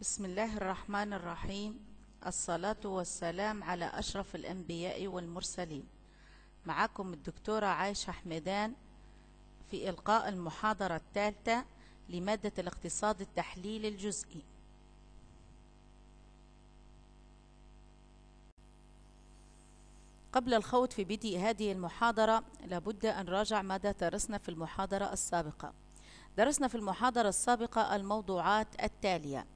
بسم الله الرحمن الرحيم الصلاة والسلام على أشرف الأنبياء والمرسلين معكم الدكتورة عايشة حمدان في إلقاء المحاضرة الثالثة لمادة الاقتصاد التحليل الجزئي قبل الخوض في بدء هذه المحاضرة لابد أن نراجع ماذا درسنا في المحاضرة السابقة درسنا في المحاضرة السابقة الموضوعات التالية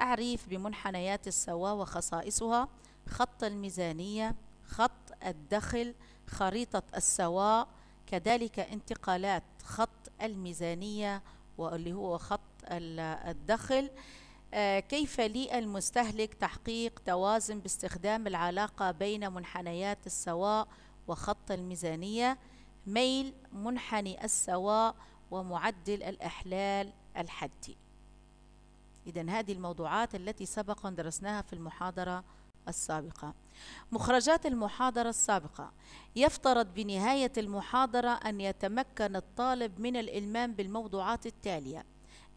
أعريف بمنحنيات السواء وخصائصها خط الميزانية خط الدخل خريطة السواء كذلك انتقالات خط الميزانية واللي هو خط الدخل آه، كيف لي المستهلك تحقيق توازن باستخدام العلاقة بين منحنيات السواء وخط الميزانية ميل منحني السواء ومعدل الإحلال الحدي إذا هذه الموضوعات التي سبق درسناها في المحاضرة السابقة مخرجات المحاضرة السابقة يفترض بنهاية المحاضرة أن يتمكن الطالب من الإلمام بالموضوعات التالية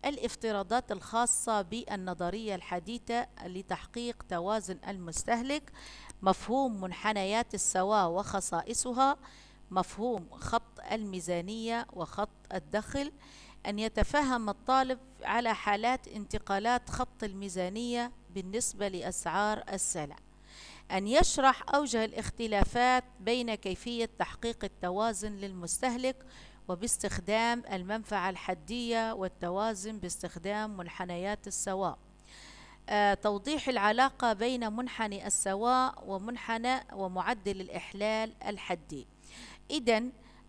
الافتراضات الخاصة بالنظرية الحديثة لتحقيق توازن المستهلك مفهوم منحنيات السواء وخصائصها مفهوم خط الميزانية وخط الدخل أن يتفهم الطالب على حالات انتقالات خط الميزانية بالنسبة لأسعار السلع أن يشرح أوجه الاختلافات بين كيفية تحقيق التوازن للمستهلك وباستخدام المنفعة الحدية والتوازن باستخدام منحنيات السواء آه، توضيح العلاقة بين منحني السواء ومنحنى ومعدل الإحلال الحدي إذا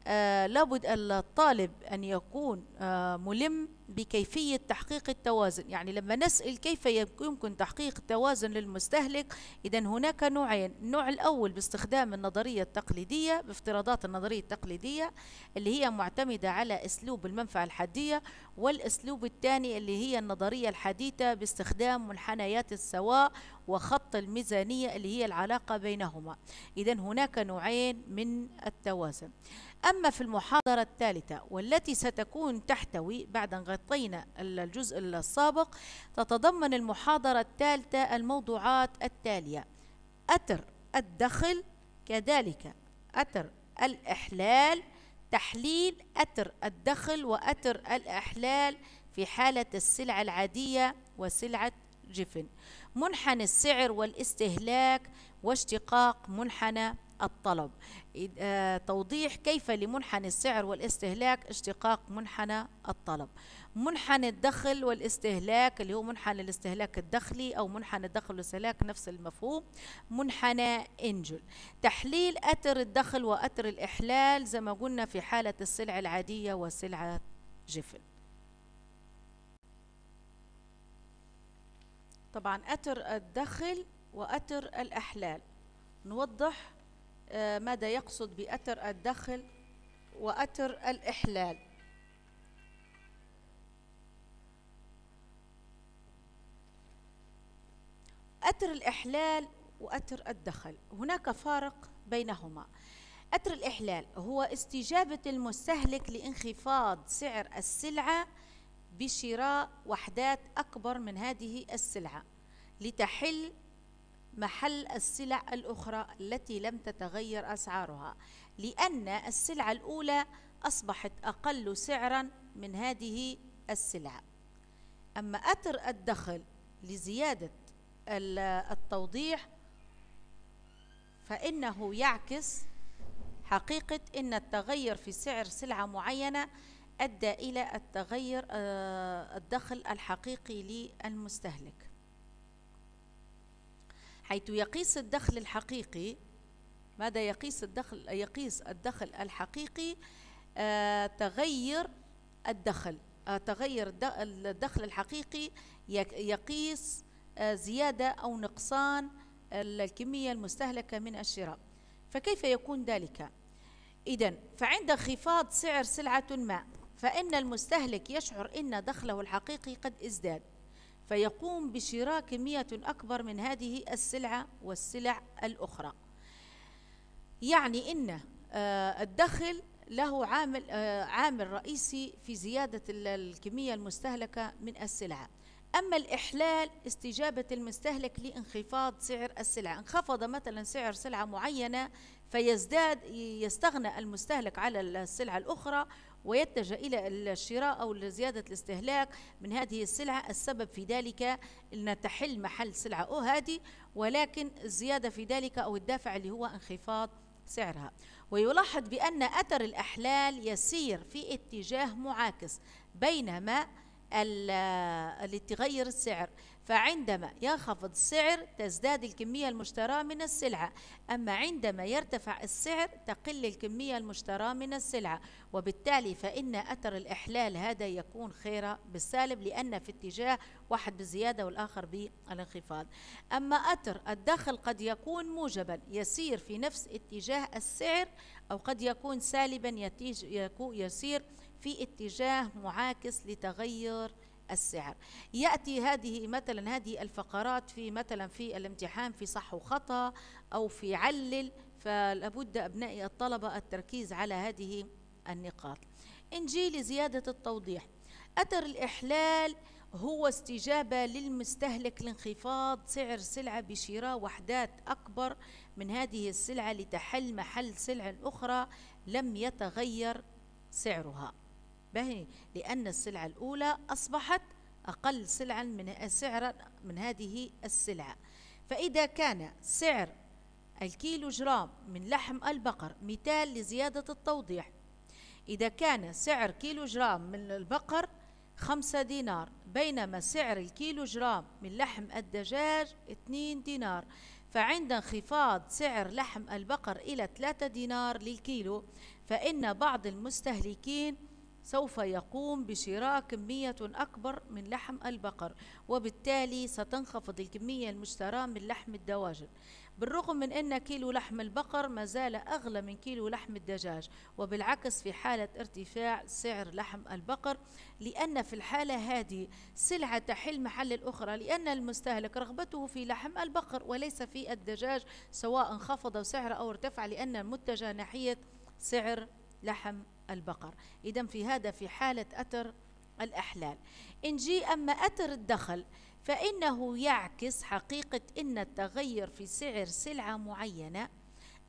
آه، لابد الطالب أن يكون آه، ملم بكيفية تحقيق التوازن يعني لما نسأل كيف يمكن تحقيق التوازن للمستهلك إذا هناك نوعين النوع الأول باستخدام النظرية التقليدية بافتراضات النظرية التقليدية اللي هي معتمدة على أسلوب المنفعة الحدية والأسلوب الثاني اللي هي النظرية الحديثة باستخدام منحنيات السواء وخط الميزانية اللي هي العلاقة بينهما إذا هناك نوعين من التوازن أما في المحاضرة الثالثة والتي ستكون تحتوي بعد غطينا الجزء السابق تتضمن المحاضرة الثالثة الموضوعات التالية أثر الدخل كذلك أثر الإحلال تحليل أثر الدخل وأثر الإحلال في حالة السلعة العادية وسلعة جفن منحنى السعر والاستهلاك واشتقاق منحنى الطلب آه، توضيح كيف لمنحنى السعر والاستهلاك اشتقاق منحنى الطلب منحنى الدخل والاستهلاك اللي هو منحنى الاستهلاك الدخلي أو منحنى الدخل والاستهلاك نفس المفهوم منحنى إنجل تحليل أثر الدخل وأثر الإحلال زي ما قلنا في حالة السلع العادية وسلعة جفن طبعا أثر الدخل وأثر الأحلال نوضح آه، ماذا يقصد بأتر الدخل وأتر الإحلال أتر الإحلال وأتر الدخل هناك فارق بينهما أتر الإحلال هو استجابة المستهلك لانخفاض سعر السلعة بشراء وحدات أكبر من هذه السلعة لتحل محل السلع الأخرى التي لم تتغير أسعارها لأن السلعة الأولى أصبحت أقل سعرا من هذه السلعة أما أثر الدخل لزيادة التوضيح فإنه يعكس حقيقة أن التغير في سعر سلعة معينة أدى إلى التغير آه، الدخل الحقيقي للمستهلك حيث يقيس الدخل الحقيقي ماذا يقيس الدخل يقيس الدخل الحقيقي آه، تغير الدخل آه، تغير الدخل الحقيقي يقيس آه، زيادة أو نقصان الكمية المستهلكة من الشراء فكيف يكون ذلك؟ إذا فعند انخفاض سعر سلعة ما فإن المستهلك يشعر أن دخله الحقيقي قد ازداد فيقوم بشراء كمية أكبر من هذه السلعة والسلع الأخرى يعني أن آه، الدخل له عامل آه، عامل رئيسي في زيادة الكمية المستهلكة من السلعة أما الإحلال استجابة المستهلك لانخفاض سعر السلعة انخفض مثلا سعر سلعة معينة فيزداد يستغنى المستهلك على السلعة الأخرى ويتجه إلى الشراء أو زيادة الاستهلاك من هذه السلعة السبب في ذلك أن تحل محل سلعة أو هذه ولكن الزيادة في ذلك أو الدافع اللي هو انخفاض سعرها ويلاحظ بأن أثر الأحلال يسير في اتجاه معاكس بينما اللي تغير السعر فعندما ينخفض السعر تزداد الكمية المشتراه من السلعة أما عندما يرتفع السعر تقل الكمية المشتراه من السلعة وبالتالي فإن أثر الإحلال هذا يكون خير بالسالب لأن في اتجاه واحد بالزيادة والآخر بالانخفاض أما أثر الدخل قد يكون موجبا يسير في نفس اتجاه السعر أو قد يكون سالبا يسير في اتجاه معاكس لتغير السعر يأتي هذه مثلا هذه الفقرات في مثلا في الامتحان في صح وخطأ أو في علل فلابد أبنائي الطلبة التركيز على هذه النقاط إنجيل لزيادة التوضيح أثر الإحلال هو استجابة للمستهلك لانخفاض سعر سلعة بشراء وحدات أكبر من هذه السلعة لتحل محل سلع أخرى لم يتغير سعرها باهي لأن السلعة الأولى أصبحت أقل سلعا من سعرا من هذه السلعة فإذا كان سعر الكيلو جرام من لحم البقر مثال لزيادة التوضيح إذا كان سعر كيلو جرام من البقر خمسة دينار بينما سعر الكيلو جرام من لحم الدجاج اثنين دينار فعند انخفاض سعر لحم البقر إلى ثلاثة دينار للكيلو فإن بعض المستهلكين سوف يقوم بشراء كمية أكبر من لحم البقر وبالتالي ستنخفض الكمية المشتراة من لحم الدواجن بالرغم من أن كيلو لحم البقر ما زال أغلى من كيلو لحم الدجاج وبالعكس في حالة ارتفاع سعر لحم البقر لأن في الحالة هذه سلعة تحل محل الأخرى لأن المستهلك رغبته في لحم البقر وليس في الدجاج سواء انخفض سعر أو ارتفع لأن المتجه ناحية سعر لحم البقر إذا في هذا في حالة أتر الأحلال إن جي أما أتر الدخل فإنه يعكس حقيقة أن التغير في سعر سلعة معينة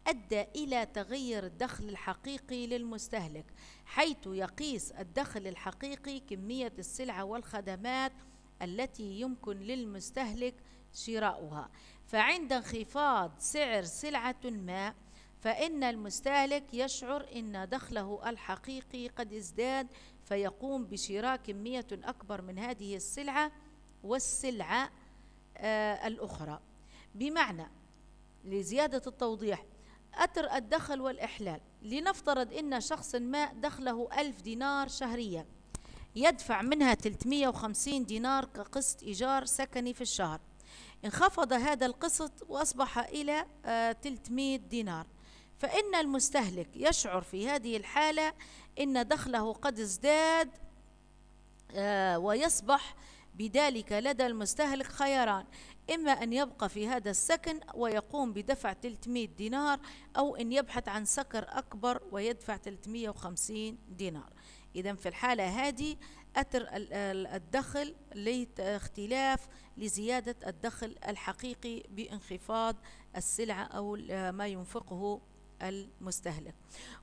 أدى إلى تغير الدخل الحقيقي للمستهلك حيث يقيس الدخل الحقيقي كمية السلعة والخدمات التي يمكن للمستهلك شراؤها فعند انخفاض سعر سلعة ما فإن المستهلك يشعر أن دخله الحقيقي قد ازداد فيقوم بشراء كمية أكبر من هذه السلعة والسلعة آه، الأخرى بمعنى لزيادة التوضيح أتر الدخل والإحلال لنفترض أن شخص ما دخله ألف دينار شهريا يدفع منها 350 دينار كقسط إيجار سكني في الشهر انخفض هذا القسط وأصبح إلى 300 آه، دينار فإن المستهلك يشعر في هذه الحالة إن دخله قد ازداد آه، ويصبح بذلك لدى المستهلك خياران إما أن يبقى في هذا السكن ويقوم بدفع 300 دينار أو أن يبحث عن سكر أكبر ويدفع 350 دينار إذا في الحالة هذه أثر الدخل لاختلاف لزيادة الدخل الحقيقي بانخفاض السلعة أو ما ينفقه المستهلك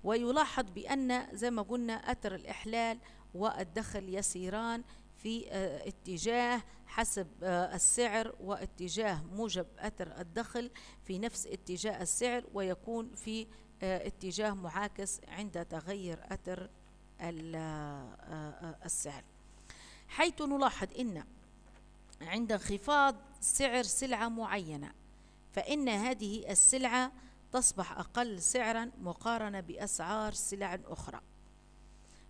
ويلاحظ بأن زي ما قلنا أثر الإحلال والدخل يسيران في آه، اتجاه حسب آه، السعر واتجاه موجب أثر الدخل في نفس اتجاه السعر ويكون في آه، اتجاه معاكس عند تغير أثر السعر حيث نلاحظ أن عند انخفاض سعر سلعة معينة فإن هذه السلعة تصبح أقل سعرا مقارنة بأسعار سلع أخرى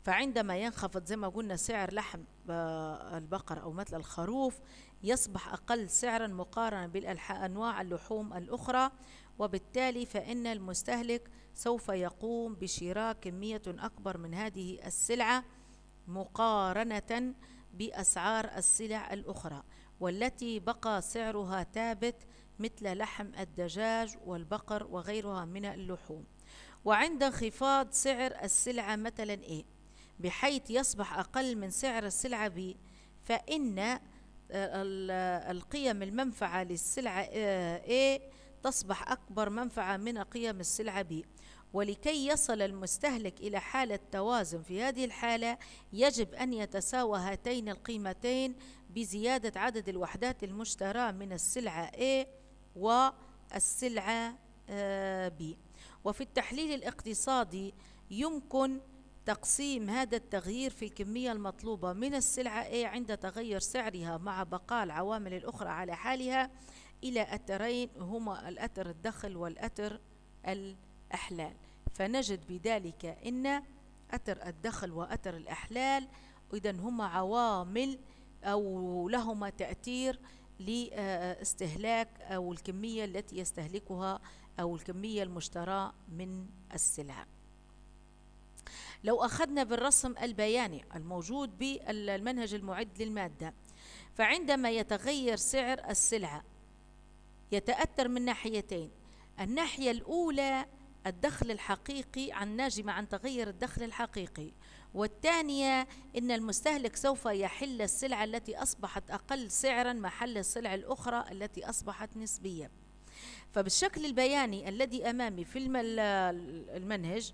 فعندما ينخفض زي ما قلنا سعر لحم آه، البقر أو مثل الخروف يصبح أقل سعرا مقارنة بأنواع اللحوم الأخرى وبالتالي فإن المستهلك سوف يقوم بشراء كمية أكبر من هذه السلعة مقارنة بأسعار السلع الأخرى والتي بقى سعرها ثابت مثل لحم الدجاج والبقر وغيرها من اللحوم وعند انخفاض سعر السلعة مثلا إيه بحيث يصبح أقل من سعر السلعة ب فإن آه، القيم المنفعة للسلعة A آه، إيه؟ تصبح أكبر منفعة من قيم السلعة B ولكي يصل المستهلك إلى حالة توازن في هذه الحالة يجب أن يتساوى هاتين القيمتين بزيادة عدد الوحدات المشتراه من السلعة A إيه؟ والسلعة آه، بي وفي التحليل الاقتصادي يمكن تقسيم هذا التغيير في الكمية المطلوبة من السلعة A عند تغير سعرها مع بقاء العوامل الأخرى على حالها إلى أثرين هما الأثر الدخل والأثر الأحلال فنجد بذلك أن أثر الدخل وأثر الأحلال إذا هما عوامل أو لهما تأثير لاستهلاك أو الكمية التي يستهلكها أو الكمية المشتراه من السلع لو أخذنا بالرسم البياني الموجود بالمنهج المعد للمادة فعندما يتغير سعر السلعة يتأثر من ناحيتين الناحية الأولى الدخل الحقيقي عن ناجمة عن تغير الدخل الحقيقي والثانية أن المستهلك سوف يحل السلعة التي أصبحت أقل سعرا محل السلع الأخرى التي أصبحت نسبية فبالشكل البياني الذي أمامي في المنهج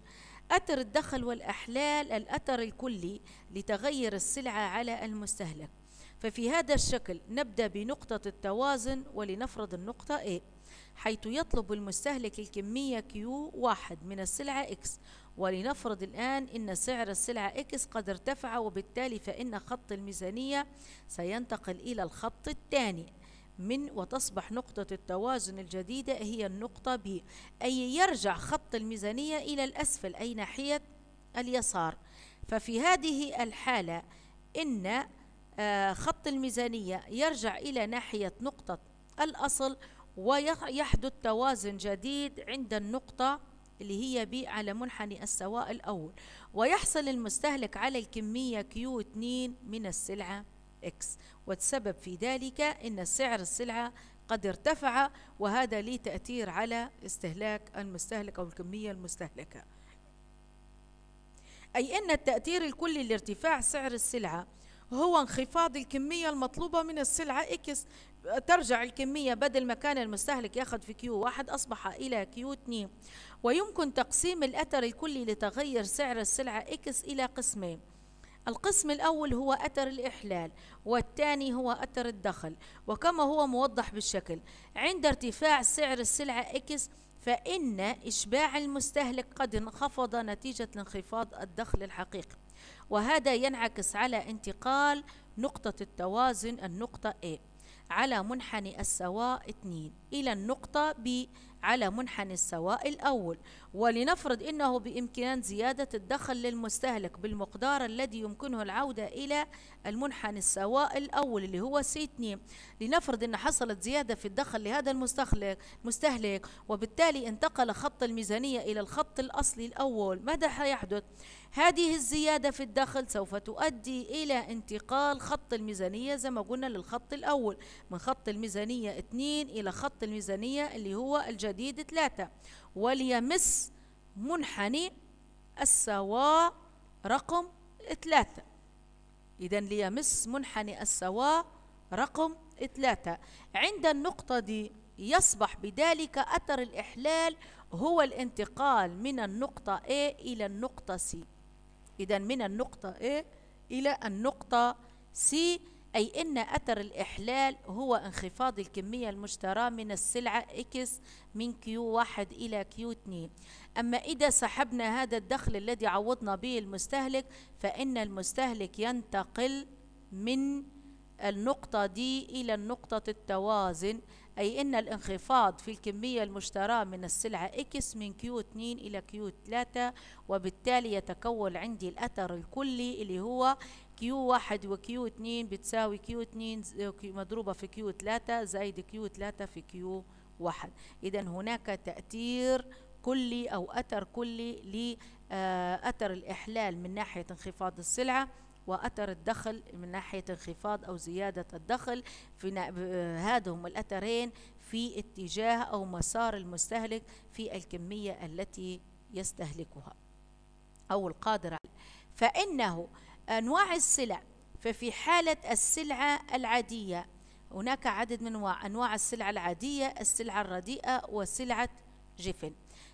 أثر الدخل والأحلال الأثر الكلي لتغير السلعة على المستهلك ففي هذا الشكل نبدأ بنقطة التوازن ولنفرض النقطة A حيث يطلب المستهلك الكمية Q واحد من السلعة X ولنفرض الآن أن سعر السلعة إكس قد ارتفع وبالتالي فإن خط الميزانية سينتقل إلى الخط الثاني من وتصبح نقطة التوازن الجديدة هي النقطة B أي يرجع خط الميزانية إلى الأسفل أي ناحية اليسار ففي هذه الحالة إن آه، خط الميزانية يرجع إلى ناحية نقطة الأصل ويحدث توازن جديد عند النقطة اللي هي بي على منحني السواء الأول ويحصل المستهلك على الكمية كيو 2 من السلعة إكس وتسبب في ذلك أن سعر السلعة قد ارتفع وهذا لي تأثير على استهلاك المستهلك أو الكمية المستهلكة أي أن التأثير الكلي لارتفاع سعر السلعة هو انخفاض الكمية المطلوبة من السلعة إكس ترجع الكمية بدل ما كان المستهلك ياخذ في كيو واحد أصبح إلى كيو 2 ويمكن تقسيم الأثر الكلي لتغير سعر السلعة X إلى قسمين القسم الأول هو أثر الإحلال والثاني هو أثر الدخل وكما هو موضح بالشكل عند ارتفاع سعر السلعة X فإن إشباع المستهلك قد انخفض نتيجة انخفاض الدخل الحقيقي وهذا ينعكس على انتقال نقطة التوازن النقطة A على منحني السواء 2 إلى النقطة B على منحنى السواء الأول ولنفرض أنه بإمكان زيادة الدخل للمستهلك بالمقدار الذي يمكنه العودة إلى المنحنى السواء الأول اللي هو سي 2 لنفرض أن حصلت زيادة في الدخل لهذا المستهلك مستهلك وبالتالي انتقل خط الميزانية إلى الخط الأصلي الأول ماذا سيحدث؟ هذه الزيادة في الدخل سوف تؤدي إلى انتقال خط الميزانية زي ما قلنا للخط الأول من خط الميزانية 2 إلى خط الميزانية اللي هو الجديد جديد ثلاثة وليمس منحني السواء رقم ثلاثة إذا ليمس منحني السواء رقم ثلاثة عند النقطة دي يصبح بذلك أثر الإحلال هو الانتقال من النقطة A إلى النقطة C إذا من النقطة A إلى النقطة C أي أن أثر الإحلال هو انخفاض الكمية المشتراه من السلعة إكس من كيو واحد إلى كيو 2 أما إذا سحبنا هذا الدخل الذي عوضنا به المستهلك فإن المستهلك ينتقل من النقطة دي إلى نقطة التوازن أي أن الانخفاض في الكمية المشتراة من السلعة إكس من كيو 2 الي كيو Q3 وبالتالي يتكون عندي الأثر الكلي اللي هو كيو واحد وكيو اتنين بتساوي كيو اتنين آه، مضروبة في كيو تلاتة زائد كيو تلاتة في كيو واحد إذا هناك تأثير كلي أو أثر كلي لأثر آه، الإحلال من ناحية انخفاض السلعة وأثر الدخل من ناحية انخفاض أو زيادة الدخل في هادهم آه، الأثرين في اتجاه أو مسار المستهلك في الكمية التي يستهلكها أو القادرة فإنه أنواع السلع ففي حالة السلعة العادية هناك عدد من أنواع السلعة العادية السلعة الرديئة وسلعة جفن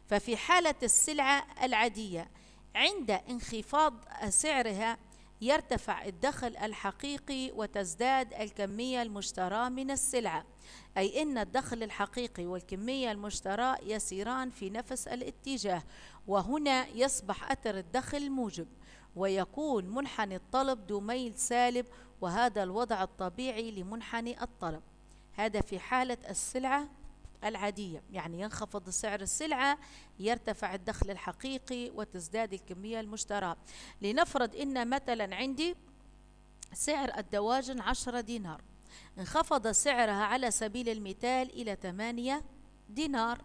ففي حالة السلعة العادية عند انخفاض سعرها يرتفع الدخل الحقيقي وتزداد الكمية المشترى من السلعة أي أن الدخل الحقيقي والكمية المشترى يسيران في نفس الاتجاه وهنا يصبح أثر الدخل موجب ويكون منحني الطلب ذو ميل سالب وهذا الوضع الطبيعي لمنحني الطلب هذا في حالة السلعة العادية يعني ينخفض سعر السلعة يرتفع الدخل الحقيقي وتزداد الكمية المشتراة لنفرض إن مثلا عندي سعر الدواجن عشرة دينار انخفض سعرها على سبيل المثال إلى ثمانية دينار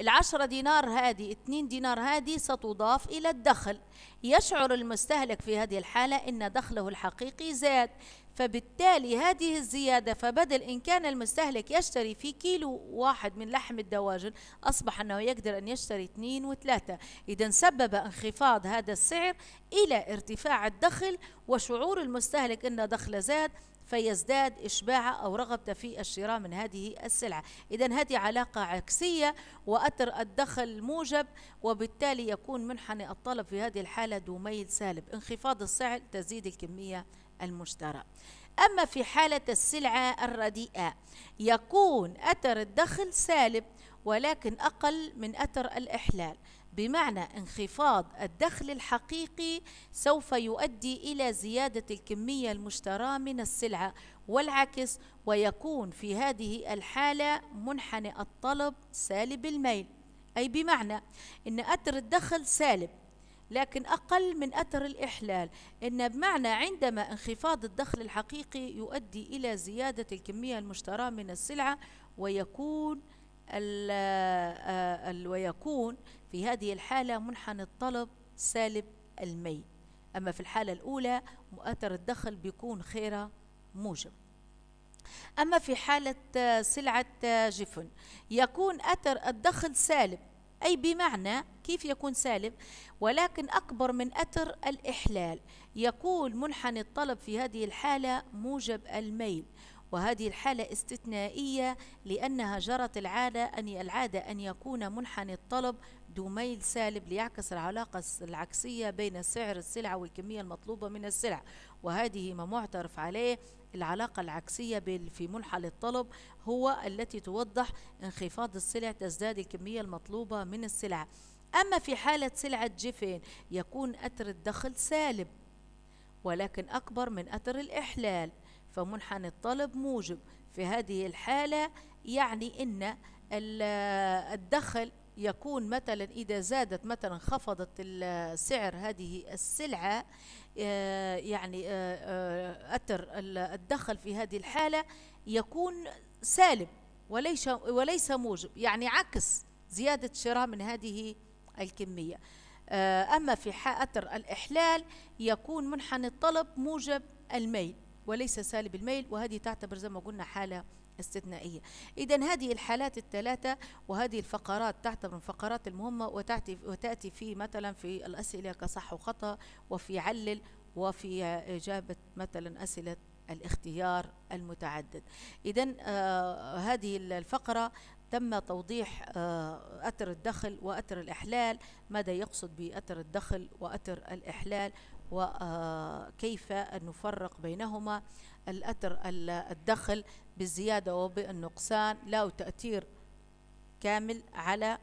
العشرة دينار هذه اثنين دينار هذه ستضاف إلى الدخل يشعر المستهلك في هذه الحالة أن دخله الحقيقي زاد فبالتالي هذه الزيادة فبدل إن كان المستهلك يشتري في كيلو واحد من لحم الدواجن أصبح أنه يقدر أن يشتري اثنين وثلاثة إذا سبب انخفاض هذا السعر إلى ارتفاع الدخل وشعور المستهلك أن دخله زاد فيزداد إشباع أو رغبة في الشراء من هذه السلعة إذا هذه علاقة عكسية وأثر الدخل الموجب وبالتالي يكون منحني الطلب في هذه الحالة دوميل سالب انخفاض السعر تزيد الكمية المشترى أما في حالة السلعة الرديئة يكون أثر الدخل سالب ولكن أقل من أثر الإحلال بمعنى انخفاض الدخل الحقيقي سوف يؤدي إلى زيادة الكمية المشتراه من السلعة والعكس ويكون في هذه الحالة منحنى الطلب سالب الميل أي بمعنى أن أثر الدخل سالب لكن أقل من أثر الإحلال إن بمعنى عندما انخفاض الدخل الحقيقي يؤدي إلى زيادة الكمية المشتراه من السلعة ويكون آه، ويكون في هذه الحالة منحني الطلب سالب الميل أما في الحالة الأولى مؤثر الدخل بيكون خير موجب أما في حالة سلعة جفن يكون أثر الدخل سالب أي بمعنى كيف يكون سالب ولكن أكبر من أثر الإحلال يكون منحني الطلب في هذه الحالة موجب الميل وهذه الحالة استثنائية لأنها جرت العادة أن العادة أن يكون منحني الطلب ذو ميل سالب ليعكس العلاقة العكسية بين سعر السلعة والكمية المطلوبة من السلعة وهذه ما معترف عليه العلاقة العكسية في منحل الطلب هو التي توضح انخفاض السلع تزداد الكمية المطلوبة من السلعة أما في حالة سلعة جيفين يكون أثر الدخل سالب ولكن أكبر من أثر الإحلال فمنحني الطلب موجب في هذه الحالة يعني أن الدخل يكون مثلا إذا زادت مثلا خفضت سعر هذه السلعة آه، يعني آه، آه، أثر الدخل في هذه الحالة يكون سالب وليس وليس موجب يعني عكس زيادة شراء من هذه الكمية أما في أثر الإحلال يكون منحني الطلب موجب الميل وليس سالب الميل وهذه تعتبر زي ما قلنا حالة استثنائية إذا هذه الحالات الثلاثة وهذه الفقرات تعتبر من الفقرات المهمة وتأتي وتأتي في مثلا في الأسئلة كصح وخطأ وفي علل وفي إجابة مثلا أسئلة الاختيار المتعدد إذا آه هذه الفقرة تم توضيح آه، أثر الدخل وأثر الإحلال ماذا يقصد بأثر الدخل وأثر الإحلال وكيف نفرق بينهما الأثر الدخل بالزيادة وبالنقصان له تأثير كامل على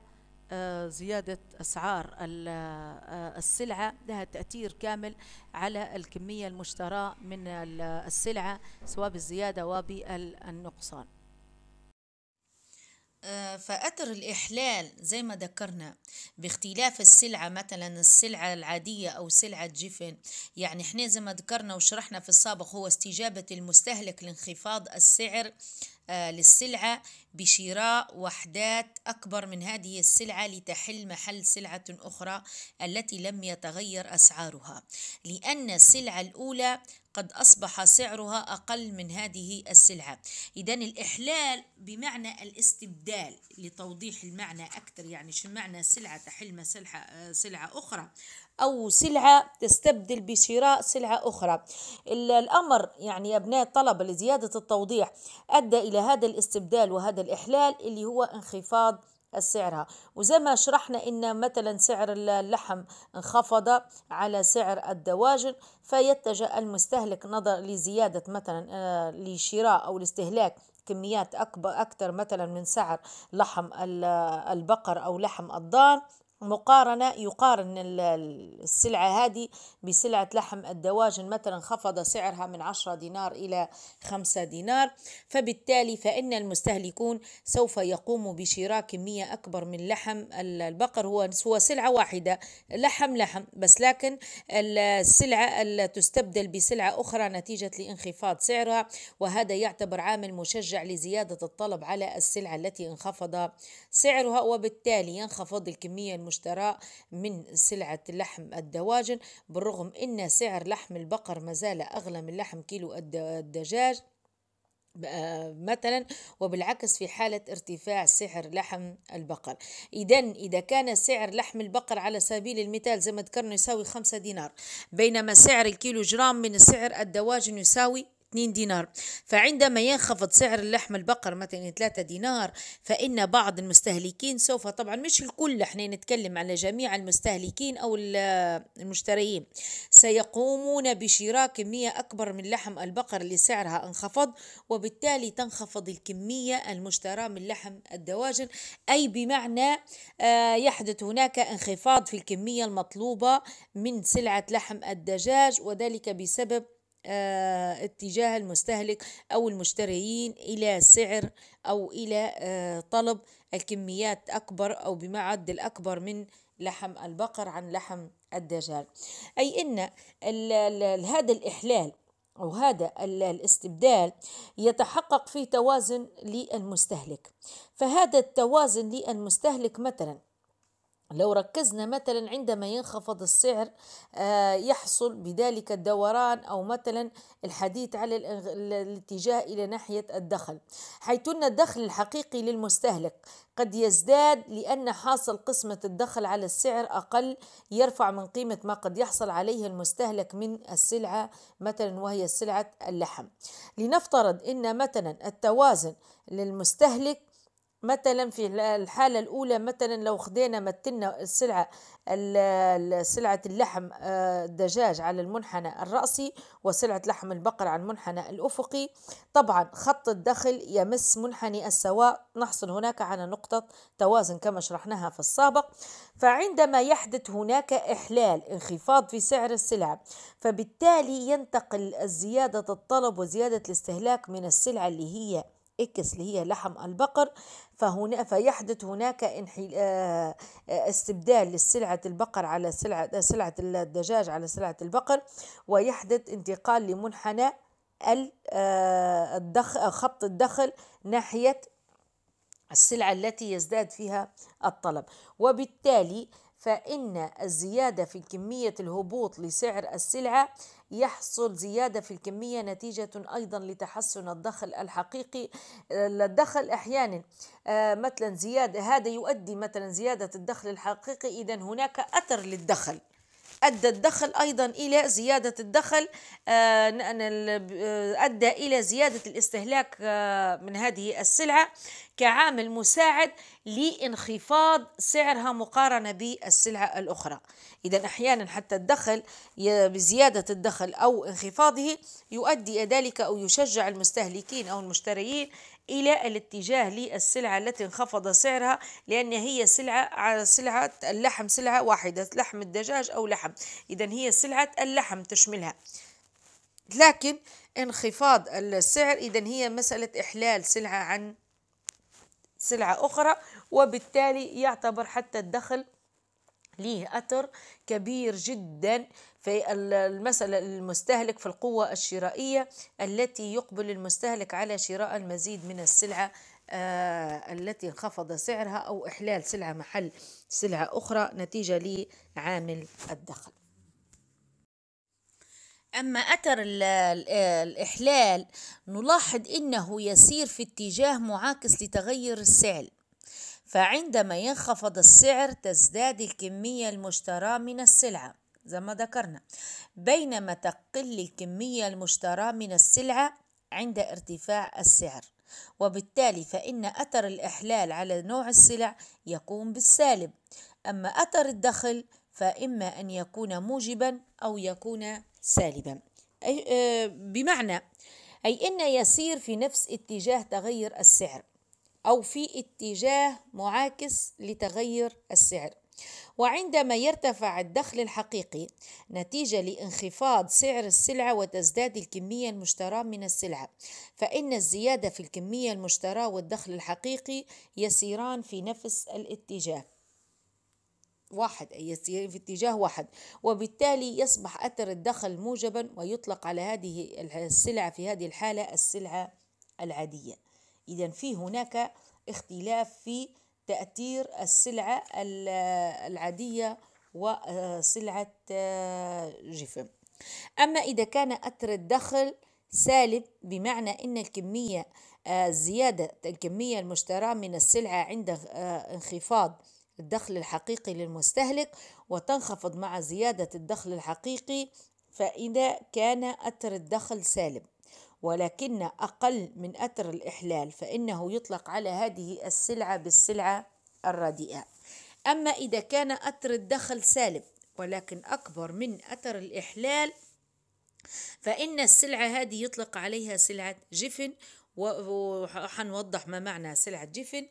آه، زيادة أسعار آه، السلعة لها تأثير كامل على الكمية المشتراة من السلعة سواء بالزيادة وبالنقصان آه، فأثر الإحلال زي ما ذكرنا باختلاف السلعة مثلا السلعة العادية أو سلعة جفن يعني احنا زي ما ذكرنا وشرحنا في السابق هو استجابة المستهلك لانخفاض السعر آه، للسلعة بشراء وحدات أكبر من هذه السلعة لتحل محل سلعة أخرى التي لم يتغير أسعارها لأن السلعة الأولى قد أصبح سعرها أقل من هذه السلعة إذا الإحلال بمعنى الاستبدال لتوضيح المعنى أكثر يعني شو معنى سلعة تحل سلعة, سلعة أخرى أو سلعة تستبدل بشراء سلعة أخرى الأمر يعني يا أبناء الطلبة لزيادة التوضيح أدى إلى هذا الاستبدال وهذا الإحلال اللي هو انخفاض سعرها وزي ما شرحنا ان مثلا سعر اللحم انخفض على سعر الدواجن فيتجه المستهلك نظر لزياده مثلا آه، لشراء او لاستهلاك كميات اكبر اكثر مثلا من سعر لحم البقر او لحم الضان مقارنة يقارن السلعة هذه بسلعة لحم الدواجن مثلا خفض سعرها من 10 دينار إلى 5 دينار فبالتالي فإن المستهلكون سوف يقوموا بشراء كمية أكبر من لحم البقر هو هو سلعة واحدة لحم لحم بس لكن السلعة تستبدل بسلعة أخرى نتيجة لانخفاض سعرها وهذا يعتبر عامل مشجع لزيادة الطلب على السلعة التي انخفض سعرها وبالتالي ينخفض الكمية المشتراء من سلعة لحم الدواجن بالرغم أن سعر لحم البقر مازال أغلى من لحم كيلو الدجاج مثلا وبالعكس في حالة ارتفاع سعر لحم البقر إذا إذا كان سعر لحم البقر على سبيل المثال زي ما ذكرنا يساوي خمسة دينار بينما سعر الكيلو جرام من سعر الدواجن يساوي 2 دينار فعندما ينخفض سعر اللحم البقر مثلا 3 دينار فإن بعض المستهلكين سوف طبعا مش الكل احنا نتكلم على جميع المستهلكين أو المشتريين سيقومون بشراء كمية أكبر من لحم البقر اللي سعرها انخفض وبالتالي تنخفض الكمية المشترى من لحم الدواجن أي بمعنى آه، يحدث هناك انخفاض في الكمية المطلوبة من سلعة لحم الدجاج وذلك بسبب آه، اتجاه المستهلك أو المشتريين إلى سعر أو إلى آه، طلب الكميات أكبر أو بمعدل اكبر من لحم البقر عن لحم الدجاج أي أن هذا الإحلال أو هذا الاستبدال يتحقق في توازن للمستهلك فهذا التوازن للمستهلك مثلا لو ركزنا مثلا عندما ينخفض السعر آه، يحصل بذلك الدوران او مثلا الحديث على الاتجاه الى ناحيه الدخل حيث ان الدخل الحقيقي للمستهلك قد يزداد لان حاصل قسمه الدخل على السعر اقل يرفع من قيمه ما قد يحصل عليه المستهلك من السلعه مثلا وهي سلعه اللحم لنفترض ان مثلا التوازن للمستهلك مثلا في الحالة الأولى مثلا لو خدينا متلنا السلعة سلعة اللحم آه، الدجاج على المنحنى الرأسي وسلعة لحم البقر على المنحنى الأفقي طبعا خط الدخل يمس منحني السواء نحصل هناك على نقطة توازن كما شرحناها في السابق فعندما يحدث هناك إحلال انخفاض في سعر السلع فبالتالي ينتقل زيادة الطلب وزيادة الاستهلاك من السلعة اللي هي إكس اللي هي لحم البقر فهنا فيحدث هناك انحل... آه، آه، استبدال للسلعة البقر على سلعة سلعة الدجاج على سلعة البقر ويحدث انتقال لمنحنى آه، الدخل خط الدخل ناحية السلعة التي يزداد فيها الطلب وبالتالي فإن الزيادة في كمية الهبوط لسعر السلعة يحصل زيادة في الكمية نتيجة أيضا لتحسن الدخل الحقيقي آه، الدخل أحيانا آه، مثلا زيادة هذا يؤدي مثلا زيادة الدخل الحقيقي إذا هناك أثر للدخل أدى الدخل أيضا إلى زيادة الدخل آه، آه، أدى إلى زيادة الاستهلاك آه، من هذه السلعة كعامل مساعد لانخفاض سعرها مقارنة بالسلعة الأخرى إذا أحيانا حتى الدخل بزيادة الدخل أو انخفاضه يؤدي ذلك أو يشجع المستهلكين أو المشتريين إلى الاتجاه للسلعة التي انخفض سعرها لأن هي سلعة على سلعة اللحم سلعة واحدة لحم الدجاج أو لحم إذا هي سلعة اللحم تشملها لكن انخفاض السعر إذا هي مسألة إحلال سلعة عن سلعة أخرى وبالتالي يعتبر حتى الدخل ليه أثر كبير جدا في المثل المستهلك في القوة الشرائية التي يقبل المستهلك على شراء المزيد من السلعة آه، التي انخفض سعرها أو إحلال سلعة محل سلعة أخرى نتيجة لعامل الدخل أما أثر الإحلال نلاحظ أنه يسير في اتجاه معاكس لتغير السعر فعندما ينخفض السعر تزداد الكمية المشترى من السلعة زي ما ذكرنا بينما تقل الكمية المشتراه من السلعة عند ارتفاع السعر وبالتالي فإن أثر الإحلال على نوع السلع يكون بالسالب أما أثر الدخل فإما أن يكون موجبا أو يكون سالبا أي آه، بمعنى أي إن يسير في نفس اتجاه تغير السعر أو في اتجاه معاكس لتغير السعر وعندما يرتفع الدخل الحقيقي نتيجة لانخفاض سعر السلعة وتزداد الكمية المشتراة من السلعة فإن الزيادة في الكمية المشتراة والدخل الحقيقي يسيران في نفس الاتجاه واحد أي يسير في اتجاه واحد وبالتالي يصبح أثر الدخل موجبا ويطلق على هذه السلعة في هذه الحالة السلعة العادية إذا في هناك اختلاف في تأثير السلعة العادية وسلعة آه، آه، جفن أما إذا كان أثر الدخل سالب بمعنى أن الكمية آه، زيادة الكمية المشترى من السلعة عند انخفاض الدخل الحقيقي للمستهلك وتنخفض مع زيادة الدخل الحقيقي فإذا كان أثر الدخل سالب ولكن أقل من أثر الإحلال فإنه يطلق على هذه السلعة بالسلعة الرديئة أما إذا كان أثر الدخل سالب ولكن أكبر من أثر الإحلال فإن السلعة هذه يطلق عليها سلعة جفن وحنوضح ما معنى سلعة جفن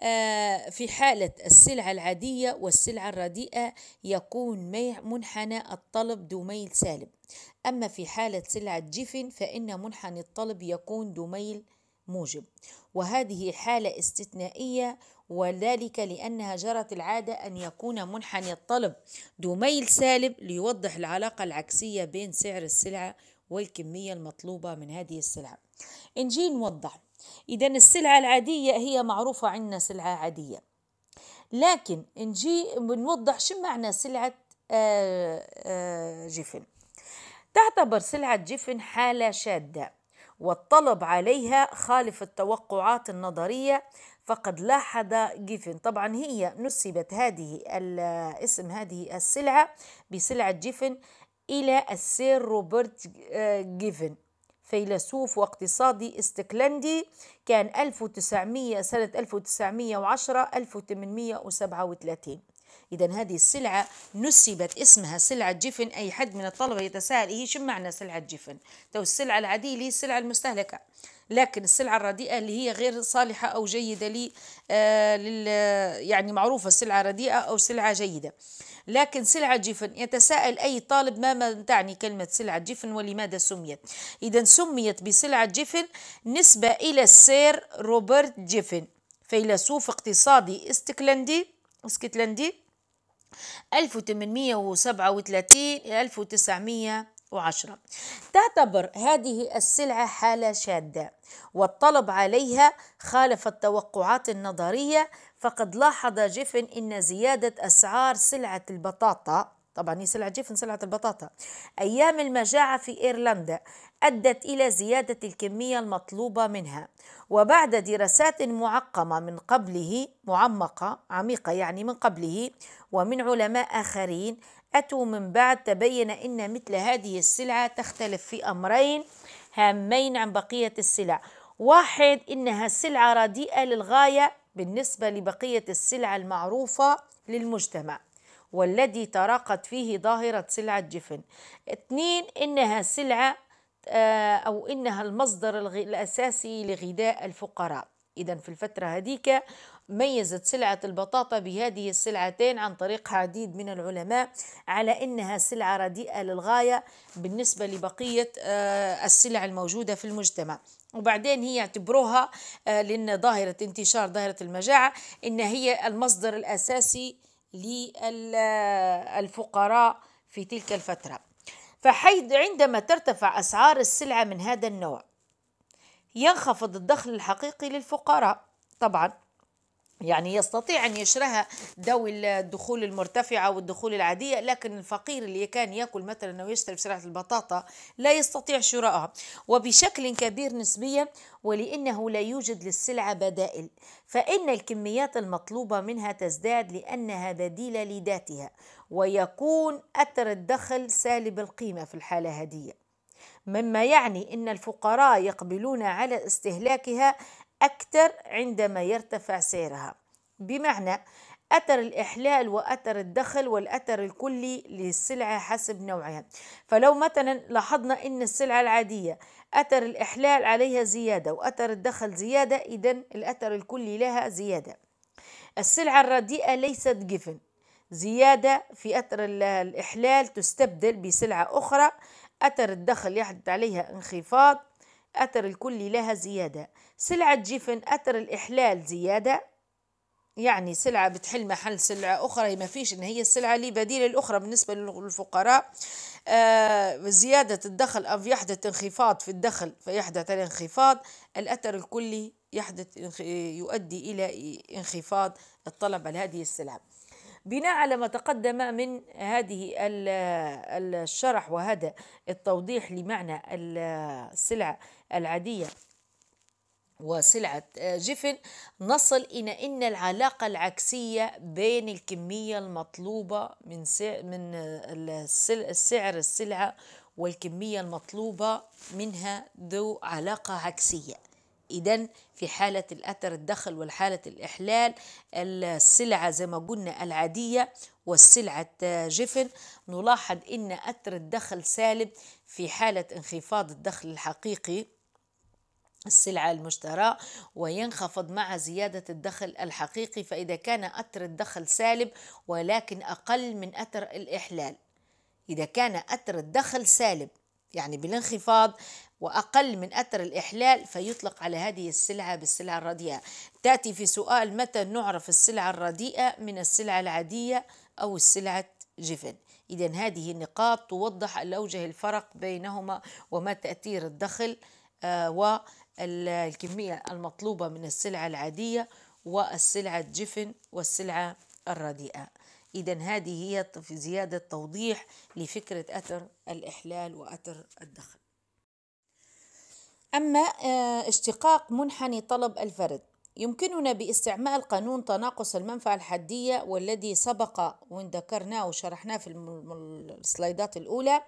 آه، في حالة السلعة العادية والسلعة الرديئة يكون منحنى الطلب ذو ميل سالب أما في حالة سلعة جفن فإن منحنى الطلب يكون ذو ميل موجب وهذه حالة استثنائية وذلك لأنها جرت العادة أن يكون منحنى الطلب ذو ميل سالب ليوضح العلاقة العكسية بين سعر السلعة والكمية المطلوبة من هذه السلعة نجي نوضح إذا السلعة العادية هي معروفة عندنا سلعة عادية لكن نجي نوضح شو معنى سلعة آه، آه، جفن تعتبر سلعة جفن حالة شادة والطلب عليها خالف التوقعات النظرية فقد لاحظ جيفن طبعا هي نسبت هذه اسم هذه السلعة بسلعة جيفن إلى السير روبرت آه، جيفن فيلسوف واقتصادي استكلندي كان 1900 سنة 1910 1837 إذا هذه السلعة نسبت اسمها سلعة جفن أي حد من الطلبة يتساءل إيه شو معنى سلعة جفن؟ تو السلعة العادية اللي هي السلعة المستهلكة لكن السلعة الرديئة اللي هي غير صالحة أو جيدة لي آه لل يعني معروفة سلعة رديئة أو سلعة جيدة لكن سلعة جفن يتساءل أي طالب ما من تعني كلمة سلعة جفن ولماذا سميت إذا سميت بسلعة جفن نسبة إلى السير روبرت جفن فيلسوف اقتصادي استكلندي اسكتلندي 1837 1900 وعشرة تعتبر هذه السلعة حالة شادة والطلب عليها خالف التوقعات النظرية فقد لاحظ جيفن أن زيادة أسعار سلعة البطاطا طبعا هي سلعة جيفن سلعة البطاطا أيام المجاعة في إيرلندا أدت إلى زيادة الكمية المطلوبة منها وبعد دراسات معقمة من قبله معمقة عميقة يعني من قبله ومن علماء آخرين أتوا من بعد تبين أن مثل هذه السلعة تختلف في أمرين هامين عن بقية السلع واحد إنها سلعة رديئة للغاية بالنسبة لبقية السلع المعروفة للمجتمع والذي تراقت فيه ظاهرة سلعة جفن اثنين إنها سلعة آه، أو إنها المصدر الأساسي لغذاء الفقراء إذا في الفترة هذيك ميزت سلعة البطاطا بهذه السلعتين عن طريق عديد من العلماء على أنها سلعة رديئة للغاية بالنسبة لبقية آه، السلع الموجودة في المجتمع وبعدين هي اعتبروها آه، لأن ظاهرة انتشار ظاهرة المجاعة أن هي المصدر الأساسي للفقراء في تلك الفترة فحيث عندما ترتفع أسعار السلعة من هذا النوع ينخفض الدخل الحقيقي للفقراء طبعا يعني يستطيع أن يشرها ذوي الدخول المرتفعة والدخول العادية لكن الفقير اللي كان يأكل مثلا أو يشتري بسلعة البطاطا لا يستطيع شرائها وبشكل كبير نسبيا ولأنه لا يوجد للسلعة بدائل فإن الكميات المطلوبة منها تزداد لأنها بديلة لذاتها ويكون أثر الدخل سالب القيمة في الحالة هذه مما يعني أن الفقراء يقبلون على استهلاكها أكثر عندما يرتفع سعرها بمعنى أثر الإحلال وأثر الدخل والأثر الكلي للسلعة حسب نوعها فلو مثلا لاحظنا أن السلعة العادية أثر الإحلال عليها زيادة وأثر الدخل زيادة إذا الأثر الكلي لها زيادة السلعة الرديئة ليست جفن زيادة في أثر الإحلال تستبدل بسلعة أخرى أثر الدخل يحدث عليها انخفاض أثر الكلي لها زيادة سلعة جيفن أثر الإحلال زيادة يعني سلعة بتحل محل سلعة أخرى ما فيش إن هي السلعة لي بديل الأخرى بالنسبة للفقراء آه زيادة الدخل أو يحدث انخفاض في الدخل فيحدث الانخفاض الأثر الكلي يحدث يؤدي إلى انخفاض الطلب على هذه السلعة بناء على ما تقدم من هذه الشرح وهذا التوضيح لمعنى السلعة العادية وسلعة آه، جفن نصل إلى أن العلاقة العكسية بين الكمية المطلوبة من من آه، سعر السلعة والكمية المطلوبة منها ذو علاقة عكسية إذا في حالة الأثر الدخل والحالة الإحلال السلعة زي ما قلنا العادية والسلعة آه، جفن نلاحظ أن أثر الدخل سالب في حالة انخفاض الدخل الحقيقي السلعة المشتراة وينخفض مع زيادة الدخل الحقيقي فإذا كان أثر الدخل سالب ولكن أقل من أثر الإحلال إذا كان أثر الدخل سالب يعني بالانخفاض وأقل من أثر الإحلال فيطلق على هذه السلعة بالسلعة الرديئة تأتي في سؤال متى نعرف السلعة الرديئة من السلعة العادية أو السلعة جفن إذا هذه النقاط توضح الأوجه الفرق بينهما وما تأثير الدخل آه و الكمية المطلوبة من السلعة العادية والسلعة الجفن والسلعة الرديئة إذا هذه هي في زيادة توضيح لفكرة أثر الإحلال وأثر الدخل أما آه، اشتقاق منحني طلب الفرد يمكننا باستعمال قانون تناقص المنفعة الحدية والذي سبق وذكرناه وشرحناه في السلايدات الأولى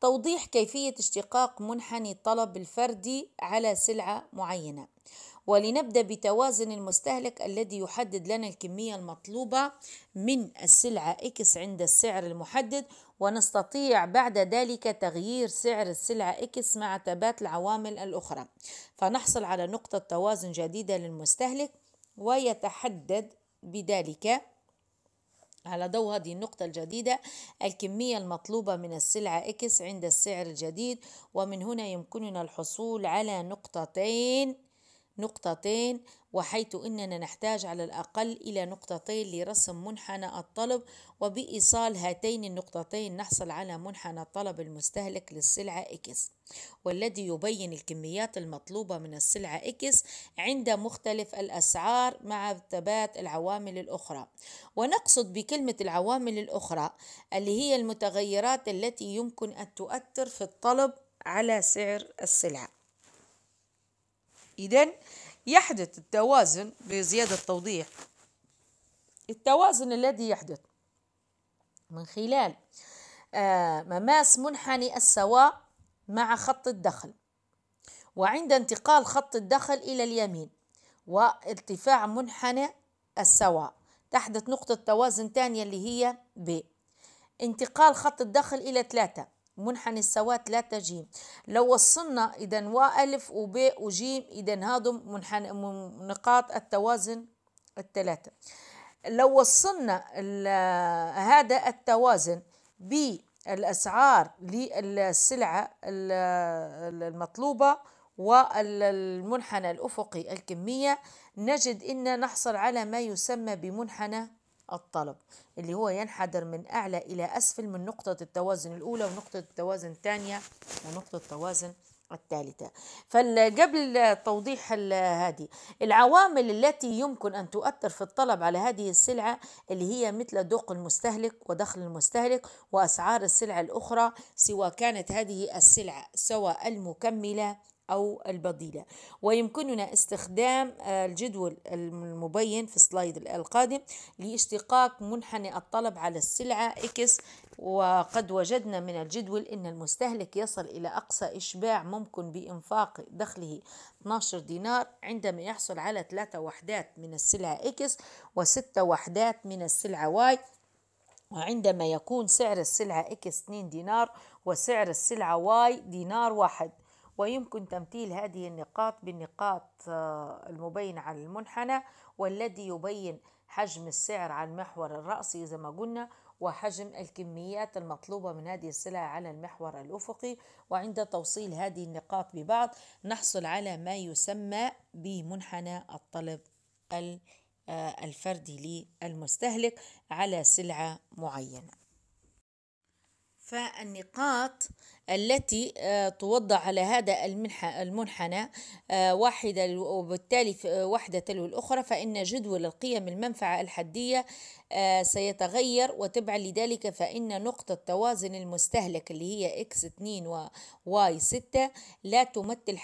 توضيح كيفية اشتقاق منحني الطلب الفردي على سلعة معينة ولنبدأ بتوازن المستهلك الذي يحدد لنا الكمية المطلوبة من السلعة X عند السعر المحدد ونستطيع بعد ذلك تغيير سعر السلعة إكس مع ثبات العوامل الأخرى فنحصل على نقطة توازن جديدة للمستهلك ويتحدد بذلك على ضوء هذه النقطة الجديدة الكمية المطلوبة من السلعة إكس عند السعر الجديد ومن هنا يمكننا الحصول على نقطتين نقطتين وحيث إننا نحتاج على الأقل إلى نقطتين لرسم منحنى الطلب وبإيصال هاتين النقطتين نحصل على منحنى طلب المستهلك للسلعة إكس والذي يبين الكميات المطلوبة من السلعة إكس عند مختلف الأسعار مع ثبات العوامل الأخرى ونقصد بكلمة العوامل الأخرى اللي هي المتغيرات التي يمكن أن تؤثر في الطلب على سعر السلعة إذا يحدث التوازن بزيادة توضيح التوازن الذي يحدث من خلال آه، مماس منحني السواء مع خط الدخل وعند انتقال خط الدخل إلى اليمين وارتفاع منحنى السواء تحدث نقطة توازن ثانية اللي هي ب انتقال خط الدخل إلى ثلاثة منحني السواء ثلاثة ج لو وصلنا إذا وألف وب وجيم إذا هادم منحني نقاط التوازن الثلاثة لو وصلنا هذا التوازن بالأسعار للسلعة المطلوبة والمنحنى الأفقي الكمية نجد أن نحصل على ما يسمى بمنحنى الطلب اللي هو ينحدر من أعلى إلى أسفل من نقطة التوازن الأولى ونقطة التوازن الثانية ونقطة التوازن الثالثة فقبل توضيح هذه العوامل التي يمكن أن تؤثر في الطلب على هذه السلعة اللي هي مثل ذوق المستهلك ودخل المستهلك وأسعار السلع الأخرى سواء كانت هذه السلعة سواء المكملة أو البديلة ويمكننا استخدام آه، الجدول المبين في السلايد القادم لاشتقاق منحنى الطلب على السلعة X وقد وجدنا من الجدول أن المستهلك يصل إلى أقصى إشباع ممكن بإنفاق دخله 12 دينار عندما يحصل على 3 وحدات من السلعة X و6 وحدات من السلعة Y وعندما يكون سعر السلعة X 2 دينار وسعر السلعة Y دينار واحد ويمكن تمثيل هذه النقاط بالنقاط آه، المبينة على المنحنى والذي يبين حجم السعر على المحور الرأسي زي ما قلنا وحجم الكميات المطلوبة من هذه السلع على المحور الأفقي وعند توصيل هذه النقاط ببعض نحصل على ما يسمى بمنحنى الطلب آه، الفردي للمستهلك على سلعة معينة فالنقاط التي آه، توضع على هذا المنحة المنحنى آه، واحدة وبالتالي واحدة تلو الأخرى فإن جدول القيم المنفعة الحدية آه، سيتغير وتبعا لذلك فإن نقطة توازن المستهلك اللي هي X2 و Y6 لا تمثل